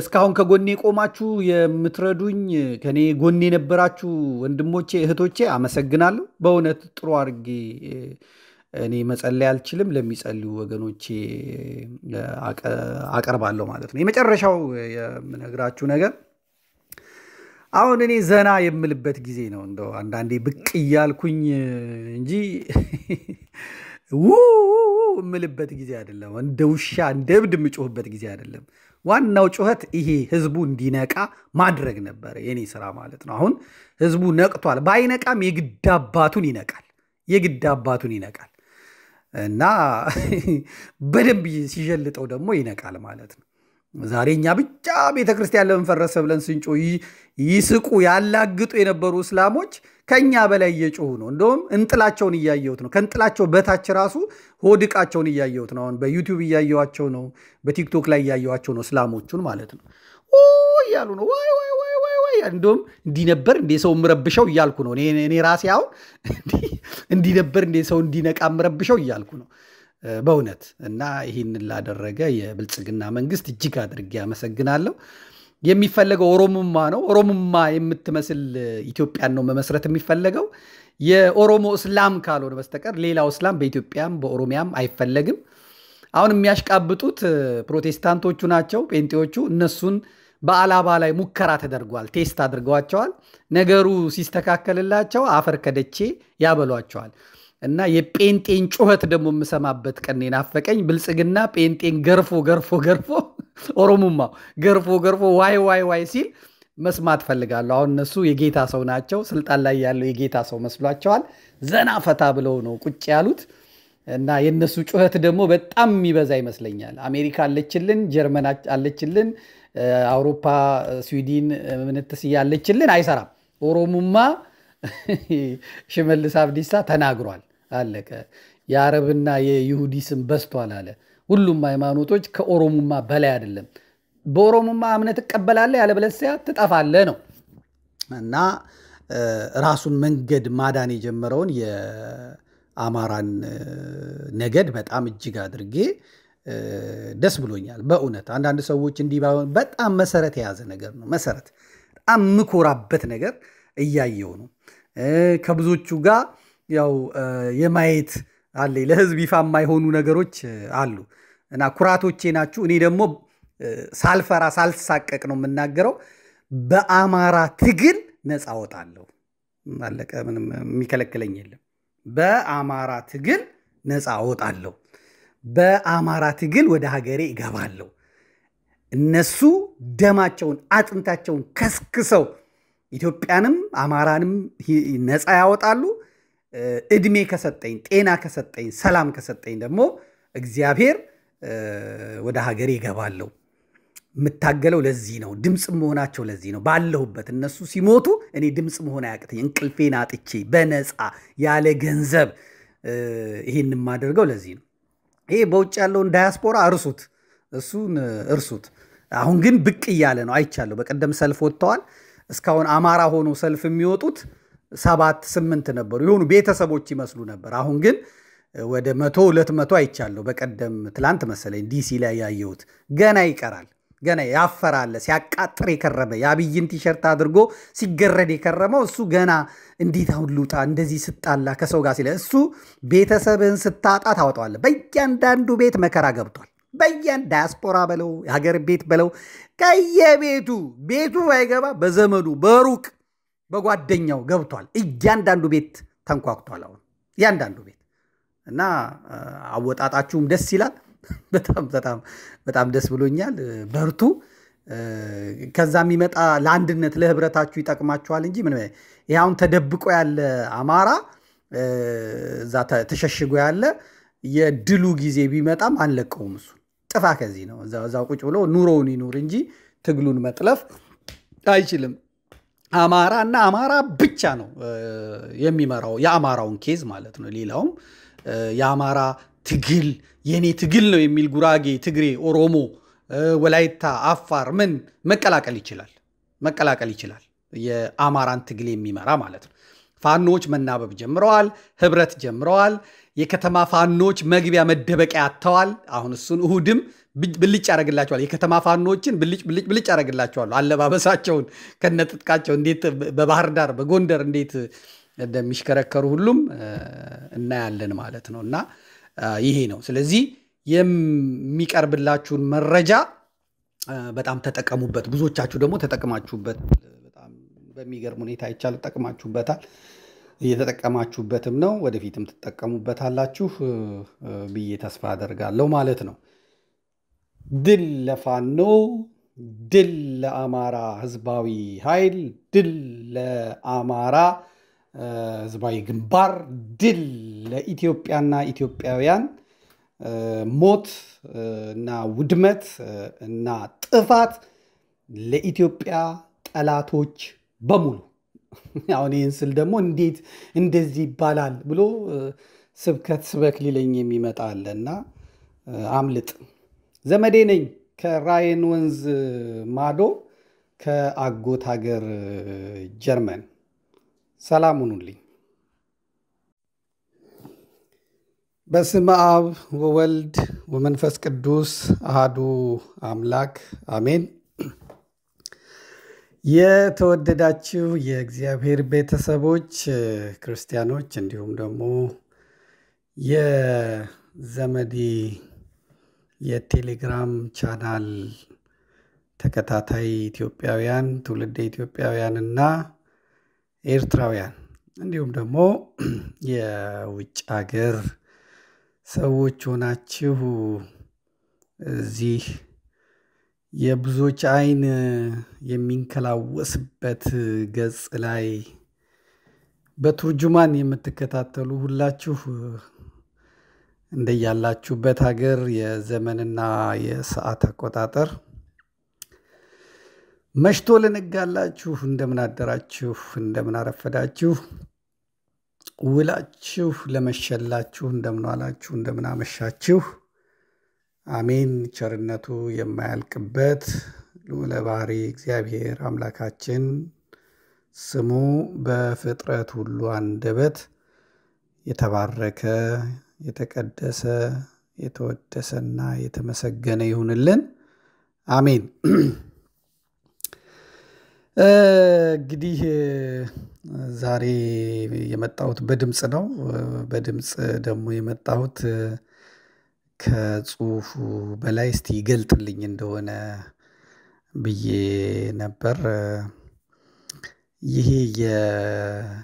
እስካሁን ከጎኔ ቆማችሁ የምትረዱኝ ከኔ ጎኔ የነበራችሁ ወንድሞቼ እህቶቼ አመሰግናለሁ። በእውነት ጥሩ አድርጌ እኔ መጸለይ አልችልም፣ ለሚጸልዩ ወገኖቼ አቀርባለሁ ማለት ነው። የመጨረሻው የምነግራችሁ ነገር አሁን እኔ ዘና የምልበት ጊዜ ነው። እንደው አንዳንዴ ብቅ እያልኩኝ እንጂ ውው የምልበት ጊዜ አይደለም። እንደ ውሻ እንደ እብድ የምጮህበት ጊዜ አይደለም። ዋናው ጩኸት ይሄ ህዝቡ እንዲነቃ ማድረግ ነበረ የኔ ስራ ማለት ነው። አሁን ህዝቡ ነቅቷል። ባይነቃም የግድ አባቱን ይነቃል፣ የግድ አባቱን ይነቃል እና በደንብ ሲጀልጠው ደግሞ ይነቃል ማለት ነው። ዛሬ እኛ ብቻ ቤተክርስቲያን ለምን ፈረሰ ብለን ስንጮ ይስቁ ያላግጡ የነበሩ እስላሞች ከኛ በላይ እየጮሁ ነው። እንደውም እንጥላቸውን እያየሁት ነው። ከእንጥላቸው በታች ራሱ ሆድቃቸውን እያየሁት ነው። አሁን በዩቲዩብ እያየኋቸው ነው። በቲክቶክ ላይ እያየኋቸው ነው። እስላሞቹን ማለት ነው እያሉ ነው ዋይ ዋይ ዋይ ዋይ ዋይ እንደውም እንዲህ ነበር እንዴ ሰው ምረብሸው እያልኩ ነው እኔ ራሴ አሁን እንዲህ ነበር እንዴ ሰው እንዲነቃ ምረብሸው እያልኩ ነው በእውነት እና ይህን ላደረገ የብልጽግና መንግስት እጅግ አድርጌ አመሰግናለሁ። የሚፈለገው ኦሮሞማ ነው። ኦሮሞማ የምትመስል ኢትዮጵያን ነው መመስረት የሚፈለገው የኦሮሞ እስላም ካልሆነ በስተቀር ሌላው እስላም በኢትዮጵያም በኦሮሚያም አይፈለግም። አሁን የሚያሽቃብጡት ፕሮቴስታንቶቹ ናቸው፣ ጴንጤዎቹ። እነሱን በአላባ ላይ ሙከራ ተደርጓል፣ ቴስት አድርገዋቸዋል። ነገሩ ሲስተካከልላቸው አፈር ከደቼ ያበሏቸዋል። እና የጴንጤን ጩኸት ደግሞ የምሰማበት ቀን ናፈቀኝ። ብልጽግና ጴንጤን ገርፎ ገርፎ ገርፎ ኦሮሙማ ገርፎ ገርፎ ዋይ ዋይ ዋይ ሲል መስማት ፈልጋለሁ። አሁን እነሱ የጌታ ሰው ናቸው። ስልጣን ላይ ያለው የጌታ ሰው መስሏቸዋል። ዘና ፈታ ብለው ነው ቁጭ ያሉት እና የእነሱ ጩኸት ደግሞ በጣም የሚበዛ ይመስለኛል። አሜሪካ አለችልን፣ ጀርመን አለችልን፣ አውሮፓ፣ ስዊድን ምንትስያ አለችልን። አይሰራም። ኦሮሙማ ሽመልስ አብዲሳ ተናግሯል። አለቀ። የአረብና የይሁዲ ስም በዝቷል አለ። ሁሉም ሃይማኖቶች ከኦሮሙማ በላይ አይደለም። በኦሮሙማ እምነት ትቀበላለህ ያለበለዚያ ትጠፋለህ ነው እና ራሱን መንገድ ማዳን የጀመረውን የአማራን ነገድ በጣም እጅግ አድርጌ ደስ ብሎኛል። በእውነት አንዳንድ ሰዎች እንዲህ ባይሆን በጣም መሰረት የያዘ ነገር ነው። መሰረት በጣም የምኮራበት ነገር እያየው ነው። ከብዙዎቹ ጋር ያው የማየት አለ ለህዝብ ይፋ የማይሆኑ ነገሮች አሉ። እና ኩራቶቼ ናችሁ። እኔ ደግሞ ሳልፈራ ሳልሳቀቅ ነው የምናገረው። በአማራ ትግል ነፃ ወጣለሁ። አለቀ። ምንም የሚከለክለኝ የለም። በአማራ ትግል ነፃ ወጣለሁ። በአማራ ትግል ወደ ሀገሬ እገባለሁ። እነሱ ደማቸውን አጥንታቸውን ከስክሰው ኢትዮጵያንም አማራንም ነፃ ያወጣሉ። እድሜ ከሰጠኝ፣ ጤና ከሰጠኝ፣ ሰላም ከሰጠኝ ደግሞ እግዚአብሔር ወደ ሀገሬ እገባለሁ። የምታገለው ለዚህ ነው። ድምፅ መሆናቸው ለዚህ ነው። ባለሁበት እነሱ ሲሞቱ እኔ ድምፅ መሆን አያቅተኝ፣ እንቅልፌን አጥቼ በነፃ ያለ ገንዘብ ይሄን የማደርገው ለዚህ ነው። ይሄ በውጭ ያለውን ዳያስፖራ እርሱት፣ እሱን እርሱት። አሁን ግን ብቅ እያለ ነው፣ አይቻለሁ። በቀደም ሰልፍ ወጥተዋል። እስካሁን አማራ ሆኖ ሰልፍ የሚወጡት ሰባት ስምንት ነበሩ። የሆኑ ቤተሰቦች ይመስሉ ነበር። አሁን ግን ወደ መቶ ሁለት መቶ አይቻለሁ። በቀደም ትላንት መሰለኝ ዲሲ ላይ ያየሁት። ገና ይቀራል፣ ገና ያፈራለ ሲያቃጥር የከረመ የአብይን ቲሸርት አድርጎ ሲገረድ የከረመው እሱ ገና እንዴት አሁን ልውጣ እንደዚህ ስጣላ ከሰው ጋር ሲለ እሱ ቤተሰብህን ስታጣ ታወጠዋለ በእያንዳንዱ ቤት መከራ ገብቷል። በያን ዳያስፖራ በለው የሀገር ቤት በለው ከየቤቱ ቤቱ ባይገባ በዘመዱ በሩቅ በጓደኛው ገብቷል። እያንዳንዱ ቤት ተንኳኩቷል። አሁን እያንዳንዱ ቤት እና አወጣጣችሁም ደስ ይላል። በጣም በጣም በጣም ደስ ብሎኛል። በርቱ። ከዛ የሚመጣ ለአንድነት ለህብረታችሁ ይጠቅማችኋል እንጂ ምን ይሄ አሁን ተደብቆ ያለ አማራ እዛ ተሸሽጎ ያለ የድሉ ጊዜ ቢመጣም አንለቀውም። እሱ ጥፋ ከዚህ ነው። እዛው ቁጭ ብሎ ኑሮውን ይኑር እንጂ ትግሉን መጥለፍ አይችልም። አማራ እና አማራ ብቻ ነው የሚመራው የአማራውን ኬዝ ማለት ነው። ሌላውም የአማራ ትግል የኔ ትግል ነው የሚል ጉራጌ፣ ትግሬ፣ ኦሮሞ፣ ወላይታ፣ አፋር ምን መቀላቀል ይችላል መቀላቀል ይችላል። የአማራን ትግል የሚመራ ማለት ነው። ፋኖዎች መናበብ ጀምረዋል። ህብረት ጀምረዋል። የከተማ ፋኖዎች መግቢያ መደበቂያ አጥተዋል። አሁን እሱን እሁድም ብልጭ ያደረግላቸዋል። የከተማ ፋኖዎችን ብልጭ ብልጭ ብልጭ ያደረግላቸዋሉ። አለባበሳቸውን ከነጥጥቃቸው እንዴት በባህር ዳር በጎንደር እንዴት እንደሚሽከረከሩ ሁሉም እናያለን ማለት ነው እና ይሄ ነው። ስለዚህ የሚቀርብላችሁን መረጃ በጣም ተጠቀሙበት። ብዙዎቻችሁ ደግሞ ተጠቅማችሁበት በሚገርም ሁኔታ ይቻል ተጠቅማችሁበታል። እየተጠቀማችሁበትም ነው። ወደፊትም ትጠቀሙበታላችሁ ብዬ ተስፋ አደርጋለሁ ማለት ነው። ድል ለፋኖ፣ ድል ለአማራ ህዝባዊ ኃይል፣ ድል ለአማራ ህዝባዊ ግንባር ድል ለኢትዮጵያና ኢትዮጵያውያን ሞት እና ውድመት እና ጥፋት ለኢትዮጵያ ጠላቶች በሙሉ። አሁን ይህን ስል ደግሞ እንዴት እንደዚህ ይባላል ብሎ ስብከት ስበክ ሊለኝ የሚመጣ አለና አምልጥ። ዘመዴ ነኝ ከራይን ወንዝ ማዶ ከአጎት ሀገር ጀርመን ሰላም ሁኑልኝ። በስመ አብ ወወልድ ወመንፈስ ቅዱስ አሃዱ አምላክ አሜን። የተወደዳችሁ የእግዚአብሔር ቤተሰቦች ክርስቲያኖች፣ እንዲሁም ደግሞ የዘመዲ የቴሌግራም ቻናል ተከታታይ ኢትዮጵያውያን ትውልደ ኢትዮጵያውያንና ኤርትራውያን እንዲሁም ደግሞ የውጭ ሀገር ሰዎች ሆናችሁ እዚህ የብዙዎች አይን የሚንከላወስበት ገጽ ላይ በቱርጁማን የምትከታተሉ ሁላችሁ እንደያላችሁበት ሀገር የዘመንና የሰዓት አቆጣጠር መሽቶ ልንጋላችሁ እንደምን አደራችሁ እንደምን አረፈዳችሁ ውላችሁ ለመሸላችሁ እንደምን ዋላችሁ እንደምን አመሻችሁ አሜን ቸርነቱ የማያልቅበት ልዑለ እግዚአብሔር አምላካችን ስሙ በፍጥረት ሁሉ አንደበት የተባረከ የተቀደሰ የተወደሰና የተመሰገነ ይሁንልን አሜን እንግዲህ ዛሬ የመጣሁት በድምፅ ነው። በድምፅ ደግሞ የመጣሁት ከጽሁፉ በላይ እስቲ ይገልጥልኝ እንደሆነ ብዬ ነበር። ይሄ የብሔረ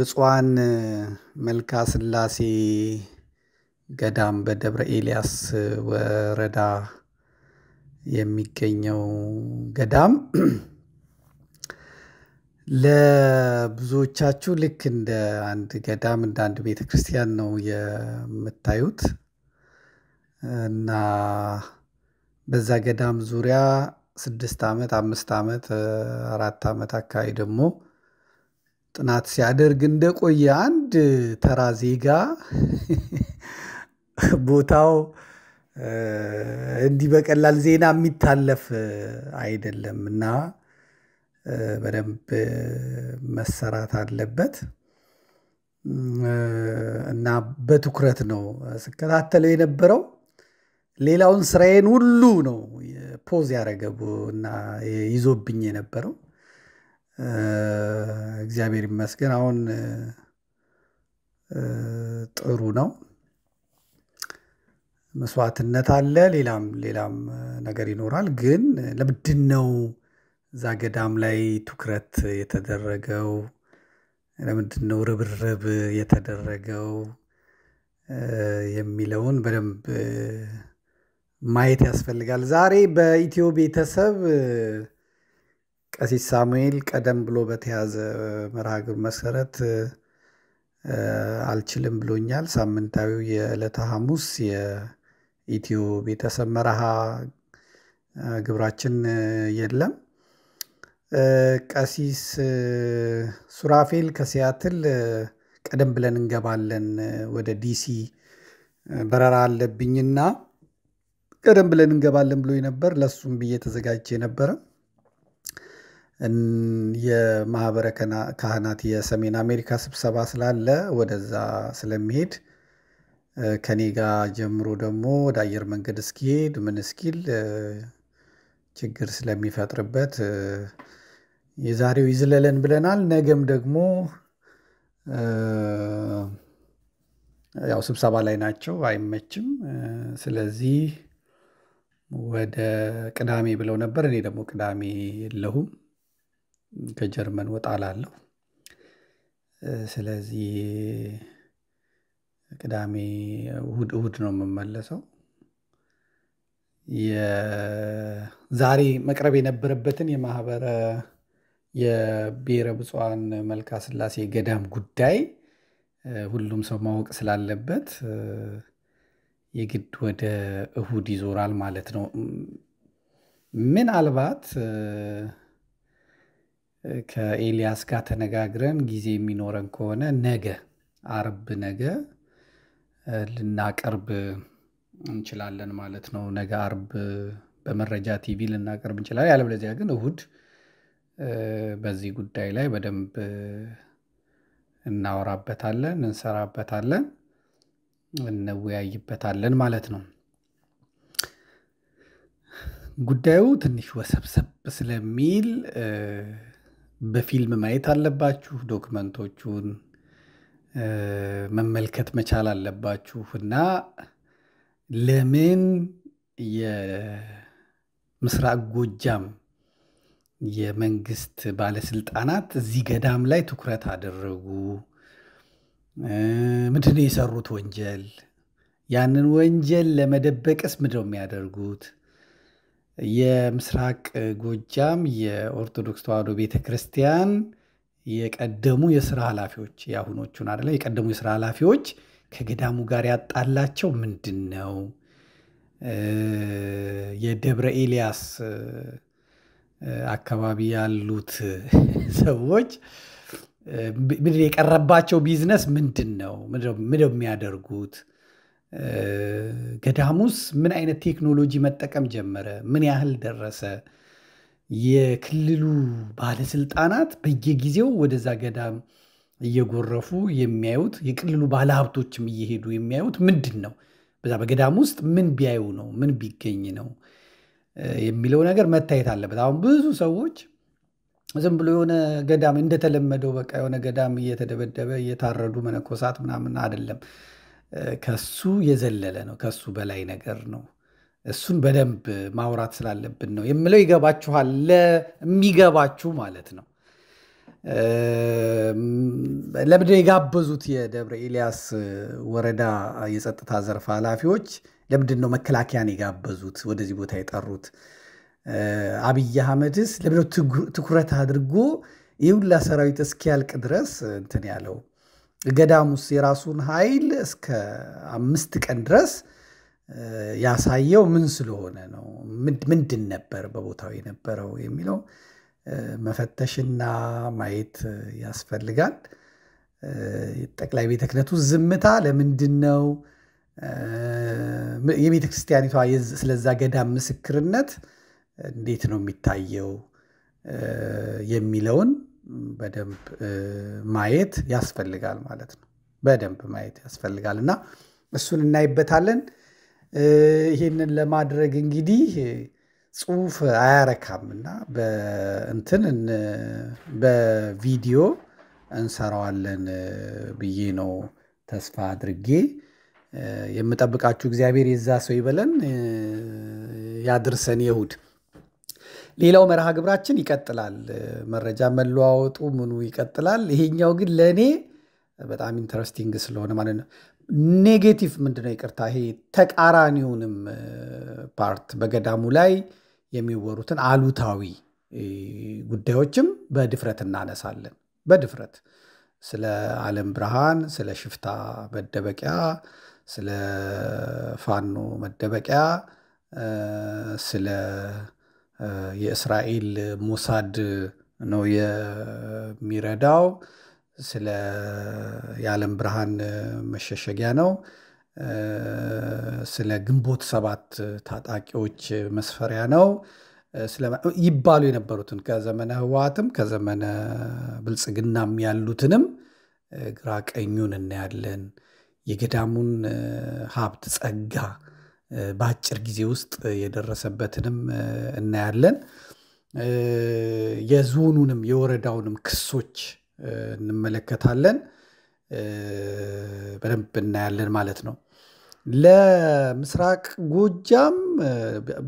ብፅዋን መልካ ስላሴ ገዳም በደብረ ኤልያስ ወረዳ የሚገኘው ገዳም ለብዙዎቻችሁ ልክ እንደ አንድ ገዳም እንደ አንድ ቤተክርስቲያን ነው የምታዩት እና በዛ ገዳም ዙሪያ ስድስት ዓመት አምስት ዓመት አራት ዓመት አካባቢ ደግሞ ጥናት ሲያደርግ እንደቆየ አንድ ተራ ዜጋ ቦታው እንዲህ በቀላል ዜና የሚታለፍ አይደለም እና በደንብ መሰራት አለበት እና በትኩረት ነው ስከታተለው የነበረው። ሌላውን ስራዬን ሁሉ ነው ፖዝ ያደረገቡ እና ይዞብኝ የነበረው። እግዚአብሔር ይመስገን አሁን ጥሩ ነው። መስዋዕትነት አለ፣ ሌላም ሌላም ነገር ይኖራል። ግን ለምንድን ነው እዛ ገዳም ላይ ትኩረት የተደረገው? ለምንድን ነው ርብርብ የተደረገው የሚለውን በደንብ ማየት ያስፈልጋል። ዛሬ በኢትዮ ቤተሰብ ቀሲስ ሳሙኤል ቀደም ብሎ በተያዘ መርሃ ግብር መሰረት አልችልም ብሎኛል። ሳምንታዊው የዕለተ ሐሙስ ኢትዮ ቤተሰብ መርሃ ግብራችን የለም። ቀሲስ ሱራፌል ከሲያትል ቀደም ብለን እንገባለን። ወደ ዲሲ በረራ አለብኝና ቀደም ብለን እንገባለን ብሎ ነበር። ለሱም ብዬ ተዘጋጀ ነበረ። የማህበረ ካህናት የሰሜን አሜሪካ ስብሰባ ስላለ ወደዛ ስለሚሄድ ከኔ ጋር ጀምሮ ደግሞ ወደ አየር መንገድ እስኪሄድ ምን እስኪል ችግር ስለሚፈጥርበት የዛሬው ይዝለለን ብለናል። ነገም ደግሞ ያው ስብሰባ ላይ ናቸው፣ አይመችም። ስለዚህ ወደ ቅዳሜ ብለው ነበር። እኔ ደግሞ ቅዳሜ የለሁም፣ ከጀርመን ወጣ ላለሁ። ስለዚህ ቅዳሜ እሁድ እሁድ ነው የምመለሰው። የዛሬ መቅረብ የነበረበትን የማህበረ የብሔረ ብፁዓን መልካ ገዳም ጉዳይ ሁሉም ሰው ማወቅ ስላለበት የግድ ወደ እሁድ ይዞራል ማለት ነው። ምናልባት ከኤልያስ ጋር ተነጋግረን ጊዜ የሚኖረን ከሆነ ነገ አርብ ነገ ልናቀርብ እንችላለን ማለት ነው። ነገ አርብ በመረጃ ቲቪ ልናቀርብ እንችላለን። ያለበለዚያ ግን እሁድ በዚህ ጉዳይ ላይ በደንብ እናወራበታለን፣ እንሰራበታለን፣ እንወያይበታለን ማለት ነው። ጉዳዩ ትንሽ ወሰብሰብ ስለሚል በፊልም ማየት አለባችሁ ዶክመንቶቹን መመልከት መቻል አለባችሁ እና ለምን የምስራቅ ጎጃም የመንግስት ባለስልጣናት እዚህ ገዳም ላይ ትኩረት አደረጉ? ምንድነው የሰሩት ወንጀል? ያንን ወንጀል ለመደበቅስ ምንድን ነው የሚያደርጉት? የምስራቅ ጎጃም የኦርቶዶክስ ተዋህዶ ቤተክርስቲያን? የቀደሙ የስራ ኃላፊዎች የአሁኖቹን አደለ የቀደሙ የስራ ኃላፊዎች ከገዳሙ ጋር ያጣላቸው ምንድን ነው? የደብረ ኤልያስ አካባቢ ያሉት ሰዎች ምንድን የቀረባቸው ቢዝነስ ምንድን ነው? ምንድነው የሚያደርጉት? ገዳሙስ ምን አይነት ቴክኖሎጂ መጠቀም ጀመረ? ምን ያህል ደረሰ? የክልሉ ባለስልጣናት በየጊዜው ወደዛ ገዳም እየጎረፉ የሚያዩት የክልሉ ባለሀብቶችም እየሄዱ የሚያዩት ምንድን ነው፣ በዛ በገዳም ውስጥ ምን ቢያዩ ነው፣ ምን ቢገኝ ነው የሚለው ነገር መታየት አለበት። አሁን ብዙ ሰዎች ዝም ብሎ የሆነ ገዳም እንደተለመደው በቃ የሆነ ገዳም እየተደበደበ እየታረዱ መነኮሳት ምናምን አይደለም። ከሱ የዘለለ ነው፣ ከሱ በላይ ነገር ነው። እሱን በደንብ ማውራት ስላለብን ነው የምለው። ይገባችኋል? ለሚገባችሁ ማለት ነው። ለምንድን የጋበዙት? የደብረ ኤልያስ ወረዳ የጸጥታ ዘርፍ ኃላፊዎች ለምንድን ነው መከላከያን የጋበዙት? ወደዚህ ቦታ የጠሩት? አብይ አህመድስ ለምንድን ትኩረት አድርጎ ይሁላ ሰራዊት እስኪያልቅ ድረስ እንትን ያለው? ገዳሙስ የራሱን ኃይል እስከ አምስት ቀን ድረስ ያሳየው ምን ስለሆነ ነው? ምንድን ነበር በቦታው የነበረው የሚለው መፈተሽና ማየት ያስፈልጋል። ጠቅላይ ቤተ ክነቱ ዝምታ ለምንድን ነው? የቤተ ክርስቲያኒቷ ስለዛ ገዳም ምስክርነት እንዴት ነው የሚታየው የሚለውን በደንብ ማየት ያስፈልጋል ማለት ነው። በደንብ ማየት ያስፈልጋል እና እሱን እናይበታለን። ይሄንን ለማድረግ እንግዲህ ጽሁፍ አያረካም እና በእንትን በቪዲዮ እንሰራዋለን ብዬ ነው ተስፋ አድርጌ የምጠብቃችሁ። እግዚአብሔር የዛ ሰው ይበለን ያድርሰን። የሁድ ሌላው መርሃ ግብራችን ይቀጥላል። መረጃ መለዋወጡ ምኑ ይቀጥላል። ይሄኛው ግን ለእኔ በጣም ኢንተረስቲንግ ስለሆነ ማለት ነው። ኔጌቲቭ ምንድነው? ይቅርታ ይሄ ተቃራኒውንም ፓርት በገዳሙ ላይ የሚወሩትን አሉታዊ ጉዳዮችም በድፍረት እናነሳለን። በድፍረት ስለ ዓለም ብርሃን፣ ስለ ሽፍታ መደበቂያ፣ ስለ ፋኖ መደበቂያ፣ ስለ የእስራኤል ሞሳድ ነው የሚረዳው ስለ የዓለም ብርሃን መሸሸጊያ ነው። ስለ ግንቦት ሰባት ታጣቂዎች መስፈሪያ ነው ይባሉ የነበሩትን ከዘመነ ህወሓትም ከዘመነ ብልጽግናም ያሉትንም ግራ ቀኙን እናያለን። የገዳሙን ሀብት ጸጋ በአጭር ጊዜ ውስጥ የደረሰበትንም እናያለን። የዞኑንም የወረዳውንም ክሶች እንመለከታለን፣ በደንብ እናያለን ማለት ነው። ለምስራቅ ጎጃም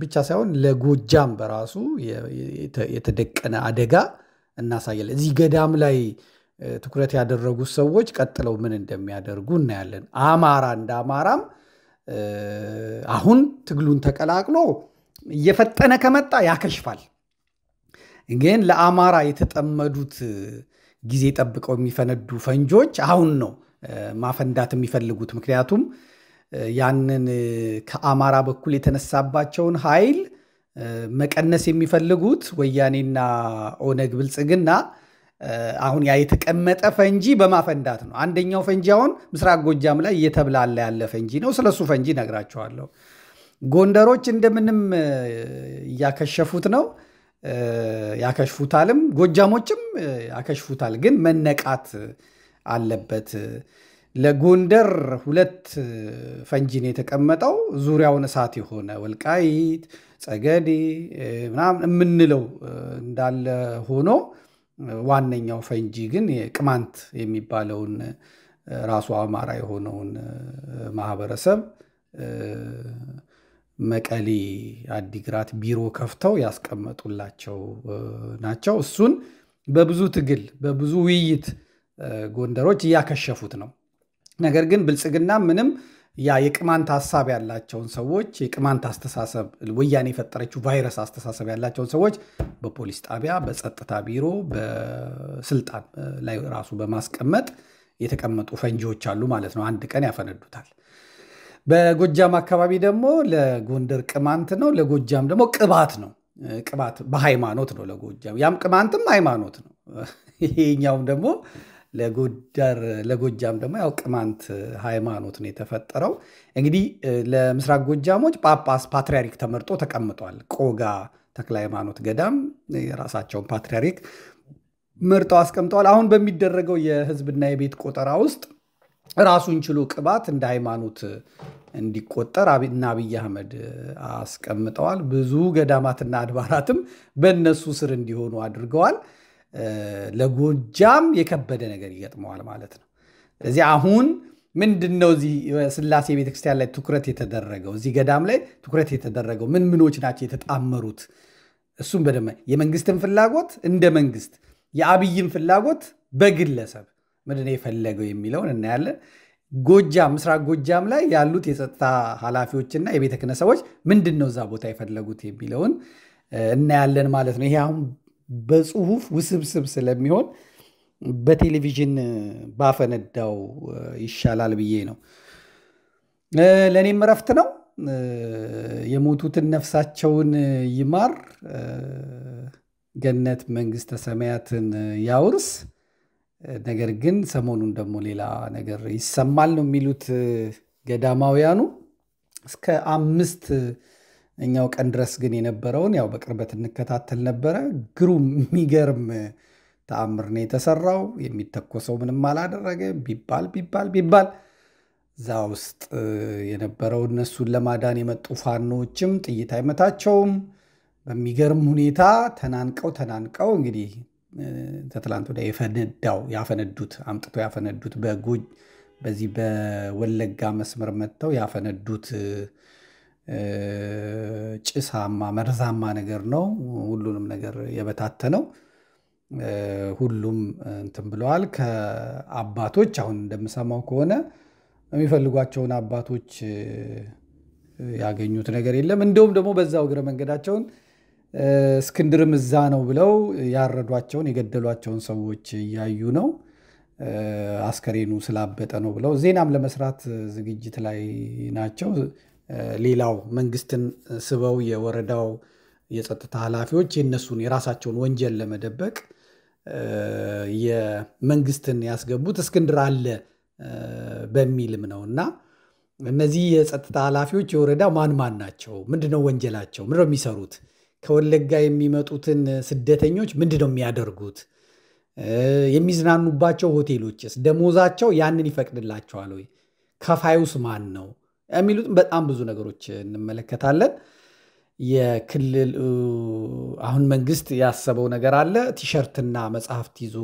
ብቻ ሳይሆን ለጎጃም በራሱ የተደቀነ አደጋ እናሳያለን። እዚህ ገዳም ላይ ትኩረት ያደረጉ ሰዎች ቀጥለው ምን እንደሚያደርጉ እናያለን። አማራ እንደ አማራም አሁን ትግሉን ተቀላቅሎ እየፈጠነ ከመጣ ያከሽፋል። ግን ለአማራ የተጠመዱት ጊዜ ጠብቀው የሚፈነዱ ፈንጆች አሁን ነው ማፈንዳት የሚፈልጉት። ምክንያቱም ያንን ከአማራ በኩል የተነሳባቸውን ኃይል መቀነስ የሚፈልጉት ወያኔና ኦነግ ብልጽግና አሁን ያ የተቀመጠ ፈንጂ በማፈንዳት ነው። አንደኛው ፈንጂ አሁን ምስራቅ ጎጃም ላይ እየተብላላ ያለ ፈንጂ ነው። ስለሱ ፈንጂ ነግራቸዋለሁ። ጎንደሮች እንደምንም እያከሸፉት ነው። ያከሽፉታልም፣ ጎጃሞችም ያከሽፉታል። ግን መነቃት አለበት። ለጎንደር ሁለት ፈንጂን የተቀመጠው ዙሪያውን እሳት የሆነ ወልቃይት፣ ጸገዴ ምናምን የምንለው እንዳለ ሆኖ ዋነኛው ፈንጂ ግን ቅማንት የሚባለውን ራሱ አማራ የሆነውን ማህበረሰብ መቀሌ አዲግራት ቢሮ ከፍተው ያስቀመጡላቸው ናቸው። እሱን በብዙ ትግል በብዙ ውይይት ጎንደሮች እያከሸፉት ነው። ነገር ግን ብልጽግና ምንም ያ የቅማንት ሀሳብ ያላቸውን ሰዎች የቅማንት አስተሳሰብ ወያኔ የፈጠረችው ቫይረስ አስተሳሰብ ያላቸውን ሰዎች በፖሊስ ጣቢያ፣ በጸጥታ ቢሮ፣ በስልጣን ላይ ራሱ በማስቀመጥ የተቀመጡ ፈንጂዎች አሉ ማለት ነው። አንድ ቀን ያፈነዱታል። በጎጃም አካባቢ ደግሞ ለጎንደር ቅማንት ነው፣ ለጎጃም ደግሞ ቅባት ነው። ቅባት በሃይማኖት ነው ለጎጃም ያም ቅማንትም ሃይማኖት ነው። ይሄኛውም ደግሞ ለጎጃም ደግሞ ያው ቅማንት ሃይማኖት ነው የተፈጠረው። እንግዲህ ለምስራቅ ጎጃሞች ጳጳስ ፓትሪያሪክ ተመርጦ ተቀምጧል። ቆጋ ተክለ ሃይማኖት ገዳም የራሳቸውን ፓትሪያሪክ መርጠው አስቀምጠዋል። አሁን በሚደረገው የህዝብና የቤት ቆጠራ ውስጥ ራሱን ችሎ ቅባት እንደ ሃይማኖት እንዲቆጠር እና አብይ አህመድ አስቀምጠዋል። ብዙ ገዳማትና አድባራትም በእነሱ ስር እንዲሆኑ አድርገዋል። ለጎጃም የከበደ ነገር ይገጥመዋል ማለት ነው። ስለዚህ አሁን ምንድን ነው እዚህ ስላሴ ቤተክርስቲያን ላይ ትኩረት የተደረገው? እዚህ ገዳም ላይ ትኩረት የተደረገው ምን ምኖች ናቸው የተጣመሩት? እሱም በደንብ የመንግስትን ፍላጎት እንደ መንግስት፣ የአብይን ፍላጎት በግለሰብ ምንድን የፈለገው የሚለውን እናያለን። ጎጃም ምስራቅ ጎጃም ላይ ያሉት የጸጥታ ኃላፊዎችና የቤተ ክህነት ሰዎች ምንድን ነው እዛ ቦታ የፈለጉት የሚለውን እናያለን ማለት ነው። ይሄ አሁን በጽሁፍ ውስብስብ ስለሚሆን በቴሌቪዥን ባፈነዳው ይሻላል ብዬ ነው። ለእኔም እረፍት ነው። የሞቱትን ነፍሳቸውን ይማር፣ ገነት መንግስተ ሰማያትን ያውርስ። ነገር ግን ሰሞኑን ደግሞ ሌላ ነገር ይሰማል ነው የሚሉት ገዳማውያኑ። እስከ አምስት እኛው ቀን ድረስ ግን የነበረውን ያው በቅርበት እንከታተል ነበረ። ግሩም የሚገርም ተአምር ነው የተሰራው። የሚተኮሰው ምንም አላደረገ ቢባል ቢባል ቢባል እዛ ውስጥ የነበረው እነሱን ለማዳን የመጡ ፋኖችም ጥይት አይመታቸውም። በሚገርም ሁኔታ ተናንቀው ተናንቀው እንግዲህ ተትላንት ወደ የፈነዳው ያፈነዱት አምጥቶ ያፈነዱት በጎጅ በዚህ በወለጋ መስመር መጥተው ያፈነዱት ጭሳማ መርዛማ ነገር ነው። ሁሉንም ነገር የበታተ ነው። ሁሉም እንትን ብለዋል። ከአባቶች አሁን እንደምሰማው ከሆነ የሚፈልጓቸውን አባቶች ያገኙት ነገር የለም። እንደውም ደግሞ በዛው እግረ መንገዳቸውን እስክንድርም እዛ ነው ብለው ያረዷቸውን የገደሏቸውን ሰዎች እያዩ ነው። አስከሬኑ ስላበጠ ነው ብለው ዜናም ለመስራት ዝግጅት ላይ ናቸው። ሌላው መንግስትን ስበው የወረዳው የጸጥታ ኃላፊዎች የእነሱን የራሳቸውን ወንጀል ለመደበቅ የመንግስትን ያስገቡት እስክንድር አለ በሚልም ነው እና እነዚህ የጸጥታ ኃላፊዎች የወረዳ ማን ማን ናቸው? ምንድነው ወንጀላቸው? ምንድነው የሚሰሩት? ከወለጋ የሚመጡትን ስደተኞች ምንድን ነው የሚያደርጉት? የሚዝናኑባቸው ሆቴሎችስ ደሞዛቸው ያንን ይፈቅድላቸዋል ወይ? ከፋዩስ ማን ነው? የሚሉትም በጣም ብዙ ነገሮች እንመለከታለን። የክልል አሁን መንግስት ያሰበው ነገር አለ። ቲሸርትና መጽሐፍት ይዞ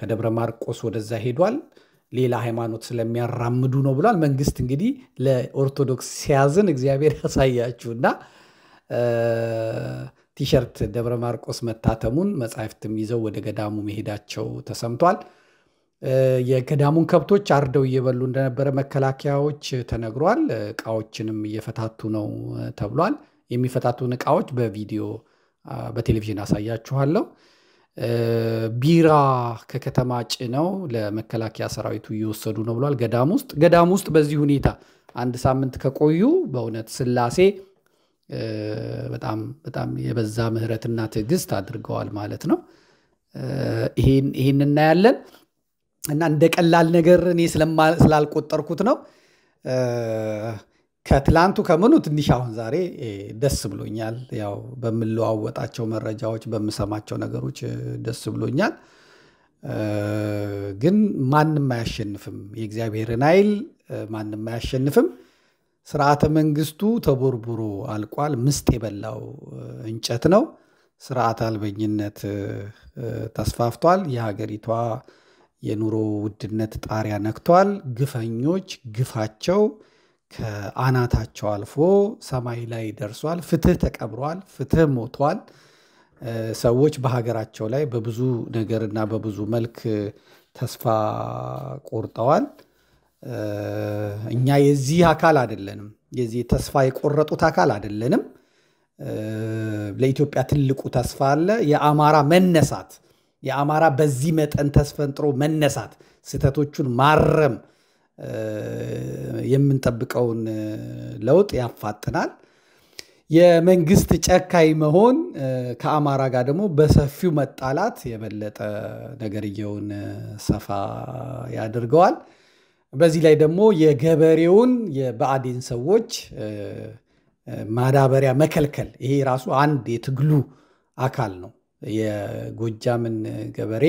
ከደብረ ማርቆስ ወደዛ ሄዷል። ሌላ ሃይማኖት ስለሚያራምዱ ነው ብሏል። መንግስት እንግዲህ ለኦርቶዶክስ ሲያዝን እግዚአብሔር ያሳያችሁና ቲሸርት ደብረ ማርቆስ መታተሙን መጽሐፍትም ይዘው ወደ ገዳሙ መሄዳቸው ተሰምቷል። የገዳሙን ከብቶች አርደው እየበሉ እንደነበረ መከላከያዎች ተነግሯል። እቃዎችንም እየፈታቱ ነው ተብሏል። የሚፈታቱን እቃዎች በቪዲዮ በቴሌቪዥን አሳያችኋለሁ። ቢራ ከከተማ ጭነው ለመከላከያ ሰራዊቱ እየወሰዱ ነው ብሏል። ገዳም ውስጥ ገዳም ውስጥ በዚህ ሁኔታ አንድ ሳምንት ከቆዩ በእውነት ስላሴ በጣም በጣም የበዛ ምህረትና ትዕግስት አድርገዋል ማለት ነው። ይህን እናያለን እና እንደ ቀላል ነገር እኔ ስላልቆጠርኩት ነው። ከትላንቱ ከምኑ ትንሽ አሁን ዛሬ ደስ ብሎኛል። ያው በምለዋወጣቸው መረጃዎች፣ በምሰማቸው ነገሮች ደስ ብሎኛል። ግን ማንም አያሸንፍም፣ የእግዚአብሔርን ኃይል ማንም አያሸንፍም። ስርዓተ መንግስቱ ተቦርቡሮ አልቋል። ምስጥ የበላው እንጨት ነው። ስርዓት አልበኝነት ተስፋፍቷል። የሀገሪቷ የኑሮ ውድነት ጣሪያ ነክቷል። ግፈኞች ግፋቸው ከአናታቸው አልፎ ሰማይ ላይ ደርሷል። ፍትህ ተቀብሯል። ፍትህ ሞቷል። ሰዎች በሀገራቸው ላይ በብዙ ነገርና በብዙ መልክ ተስፋ ቆርጠዋል። እኛ የዚህ አካል አይደለንም። የዚህ ተስፋ የቆረጡት አካል አይደለንም። ለኢትዮጵያ ትልቁ ተስፋ አለ። የአማራ መነሳት የአማራ በዚህ መጠን ተስፈንጥሮ መነሳት፣ ስህተቶቹን ማረም የምንጠብቀውን ለውጥ ያፋጥናል። የመንግስት ጨካኝ መሆን ከአማራ ጋር ደግሞ በሰፊው መጣላት የበለጠ ነገርየውን ሰፋ ያደርገዋል። በዚህ ላይ ደግሞ የገበሬውን የብአዴን ሰዎች ማዳበሪያ መከልከል፣ ይሄ ራሱ አንድ የትግሉ አካል ነው። የጎጃምን ገበሬ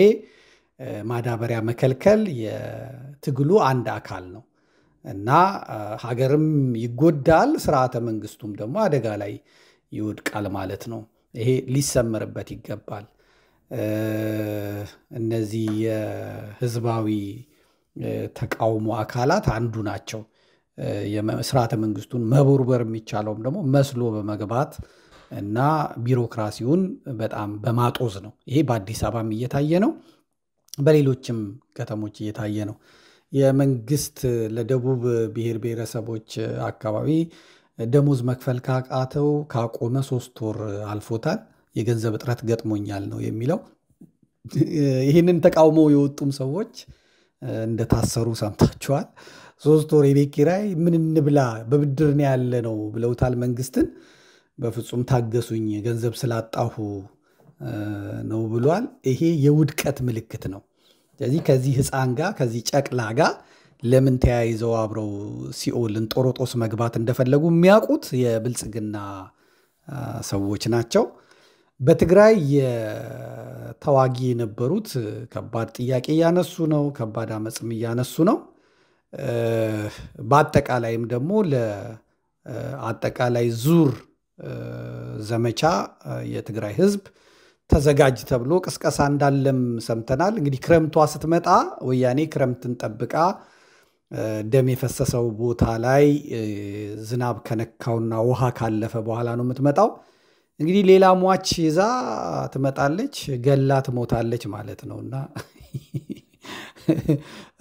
ማዳበሪያ መከልከል የትግሉ አንድ አካል ነው እና ሀገርም ይጎዳል፣ ስርዓተ መንግስቱም ደግሞ አደጋ ላይ ይወድቃል ማለት ነው። ይሄ ሊሰመርበት ይገባል። እነዚህ የህዝባዊ ተቃውሞ አካላት አንዱ ናቸው። ስርዓተ መንግስቱን መቦርበር የሚቻለውም ደግሞ መስሎ በመግባት እና ቢሮክራሲውን በጣም በማጦዝ ነው። ይሄ በአዲስ አበባም እየታየ ነው፣ በሌሎችም ከተሞች እየታየ ነው። የመንግስት ለደቡብ ብሔር ብሔረሰቦች አካባቢ ደሞዝ መክፈል ካቃተው ካቆመ ሶስት ወር አልፎታል። የገንዘብ እጥረት ገጥሞኛል ነው የሚለው። ይህንን ተቃውሞ የወጡም ሰዎች እንደታሰሩ ሰምታችኋል። ሶስት ወር የቤት ኪራይ ምን እንብላ በብድርን ያለ ነው ብለውታል መንግስትን። በፍጹም ታገሱኝ ገንዘብ ስላጣሁ ነው ብሏል። ይሄ የውድቀት ምልክት ነው። ስለዚህ ከዚህ ህፃን ጋር ከዚህ ጨቅላ ጋር ለምን ተያይዘው አብረው ሲኦልን ጦሮጦስ መግባት እንደፈለጉ የሚያውቁት የብልጽግና ሰዎች ናቸው። በትግራይ የተዋጊ የነበሩት ከባድ ጥያቄ እያነሱ ነው። ከባድ አመፅም እያነሱ ነው። በአጠቃላይም ደግሞ ለአጠቃላይ ዙር ዘመቻ የትግራይ ህዝብ ተዘጋጅ ተብሎ ቅስቀሳ እንዳለም ሰምተናል። እንግዲህ ክረምቷ ስትመጣ ወያኔ ክረምትን ጠብቃ ደም የፈሰሰው ቦታ ላይ ዝናብ ከነካውና ውሃ ካለፈ በኋላ ነው የምትመጣው። እንግዲህ ሌላ ሟች ይዛ ትመጣለች፣ ገላ ትሞታለች ማለት ነው እና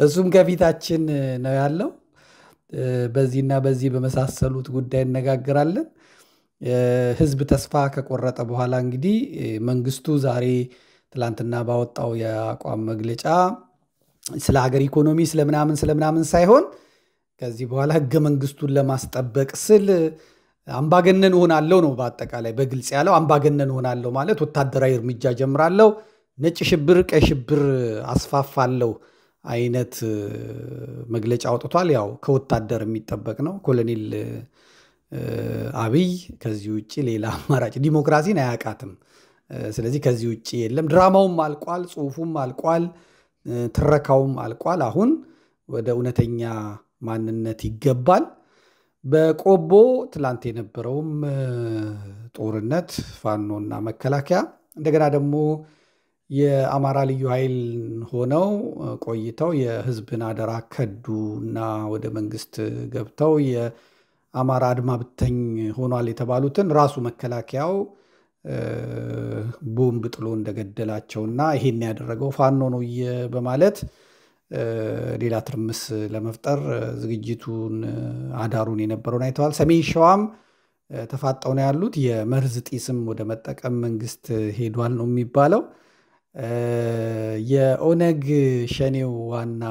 እሱም ከፊታችን ነው ያለው። በዚህና በዚህ በመሳሰሉት ጉዳይ እነጋገራለን። ህዝብ ተስፋ ከቆረጠ በኋላ እንግዲህ መንግስቱ ዛሬ ትላንትና ባወጣው የአቋም መግለጫ ስለ ሀገር ኢኮኖሚ ስለምናምን ስለምናምን ሳይሆን ከዚህ በኋላ ህገ መንግስቱን ለማስጠበቅ ስል አምባገነን እሆናለሁ ነው በአጠቃላይ በግልጽ ያለው። አምባገነን እሆናለሁ ማለት ወታደራዊ እርምጃ ጀምራለሁ፣ ነጭ ሽብር፣ ቀይ ሽብር አስፋፋለሁ አይነት መግለጫ አውጥቷል። ያው ከወታደር የሚጠበቅ ነው። ኮሎኔል አብይ ከዚህ ውጭ ሌላ አማራጭ ዲሞክራሲን አያውቃትም። ስለዚህ ከዚህ ውጭ የለም። ድራማውም አልቋል፣ ጽሁፉም አልቋል፣ ትረካውም አልቋል። አሁን ወደ እውነተኛ ማንነት ይገባል። በቆቦ ትላንት የነበረውም ጦርነት ፋኖና መከላከያ እንደገና ደግሞ የአማራ ልዩ ኃይል ሆነው ቆይተው የህዝብን አደራ ከዱ እና ወደ መንግስት ገብተው የአማራ አድማ ብተኝ ሆኗል የተባሉትን ራሱ መከላከያው ቦምብ ጥሎ እንደገደላቸውና ይሄን ያደረገው ፋኖ ነው በማለት ሌላ ትርምስ ለመፍጠር ዝግጅቱን አዳሩን የነበረውን አይተዋል። ሰሜን ሸዋም ተፋጠው ነው ያሉት። የመርዝ ጢስም ወደ መጠቀም መንግስት ሄዷል ነው የሚባለው። የኦነግ ሸኔው ዋና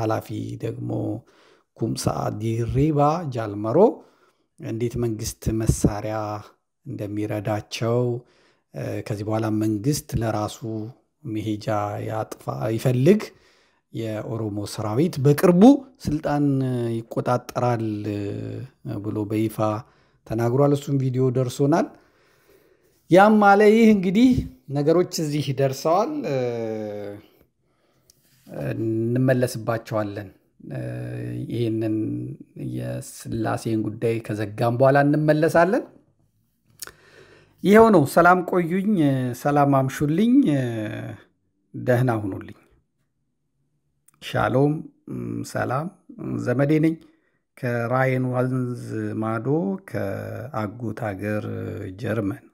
ኃላፊ ደግሞ ኩምሳ ዲሪባ ጃልመሮ እንዴት መንግስት መሳሪያ እንደሚረዳቸው ከዚህ በኋላ መንግስት ለራሱ መሄጃ ያጥፋ ይፈልግ የኦሮሞ ሰራዊት በቅርቡ ስልጣን ይቆጣጠራል ብሎ በይፋ ተናግሯል። እሱም ቪዲዮ ደርሶናል። ያም አለ ይህ እንግዲህ ነገሮች እዚህ ደርሰዋል። እንመለስባቸዋለን። ይህንን የስላሴን ጉዳይ ከዘጋም በኋላ እንመለሳለን። ይኸው ነው። ሰላም ቆዩኝ፣ ሰላም አምሹልኝ፣ ደህና ሁኑልኝ። ሻሎም፣ ሰላም። ዘመዴ ነኝ ከራይን ዋልዝ ማዶ ከአጎት ሀገር ጀርመን።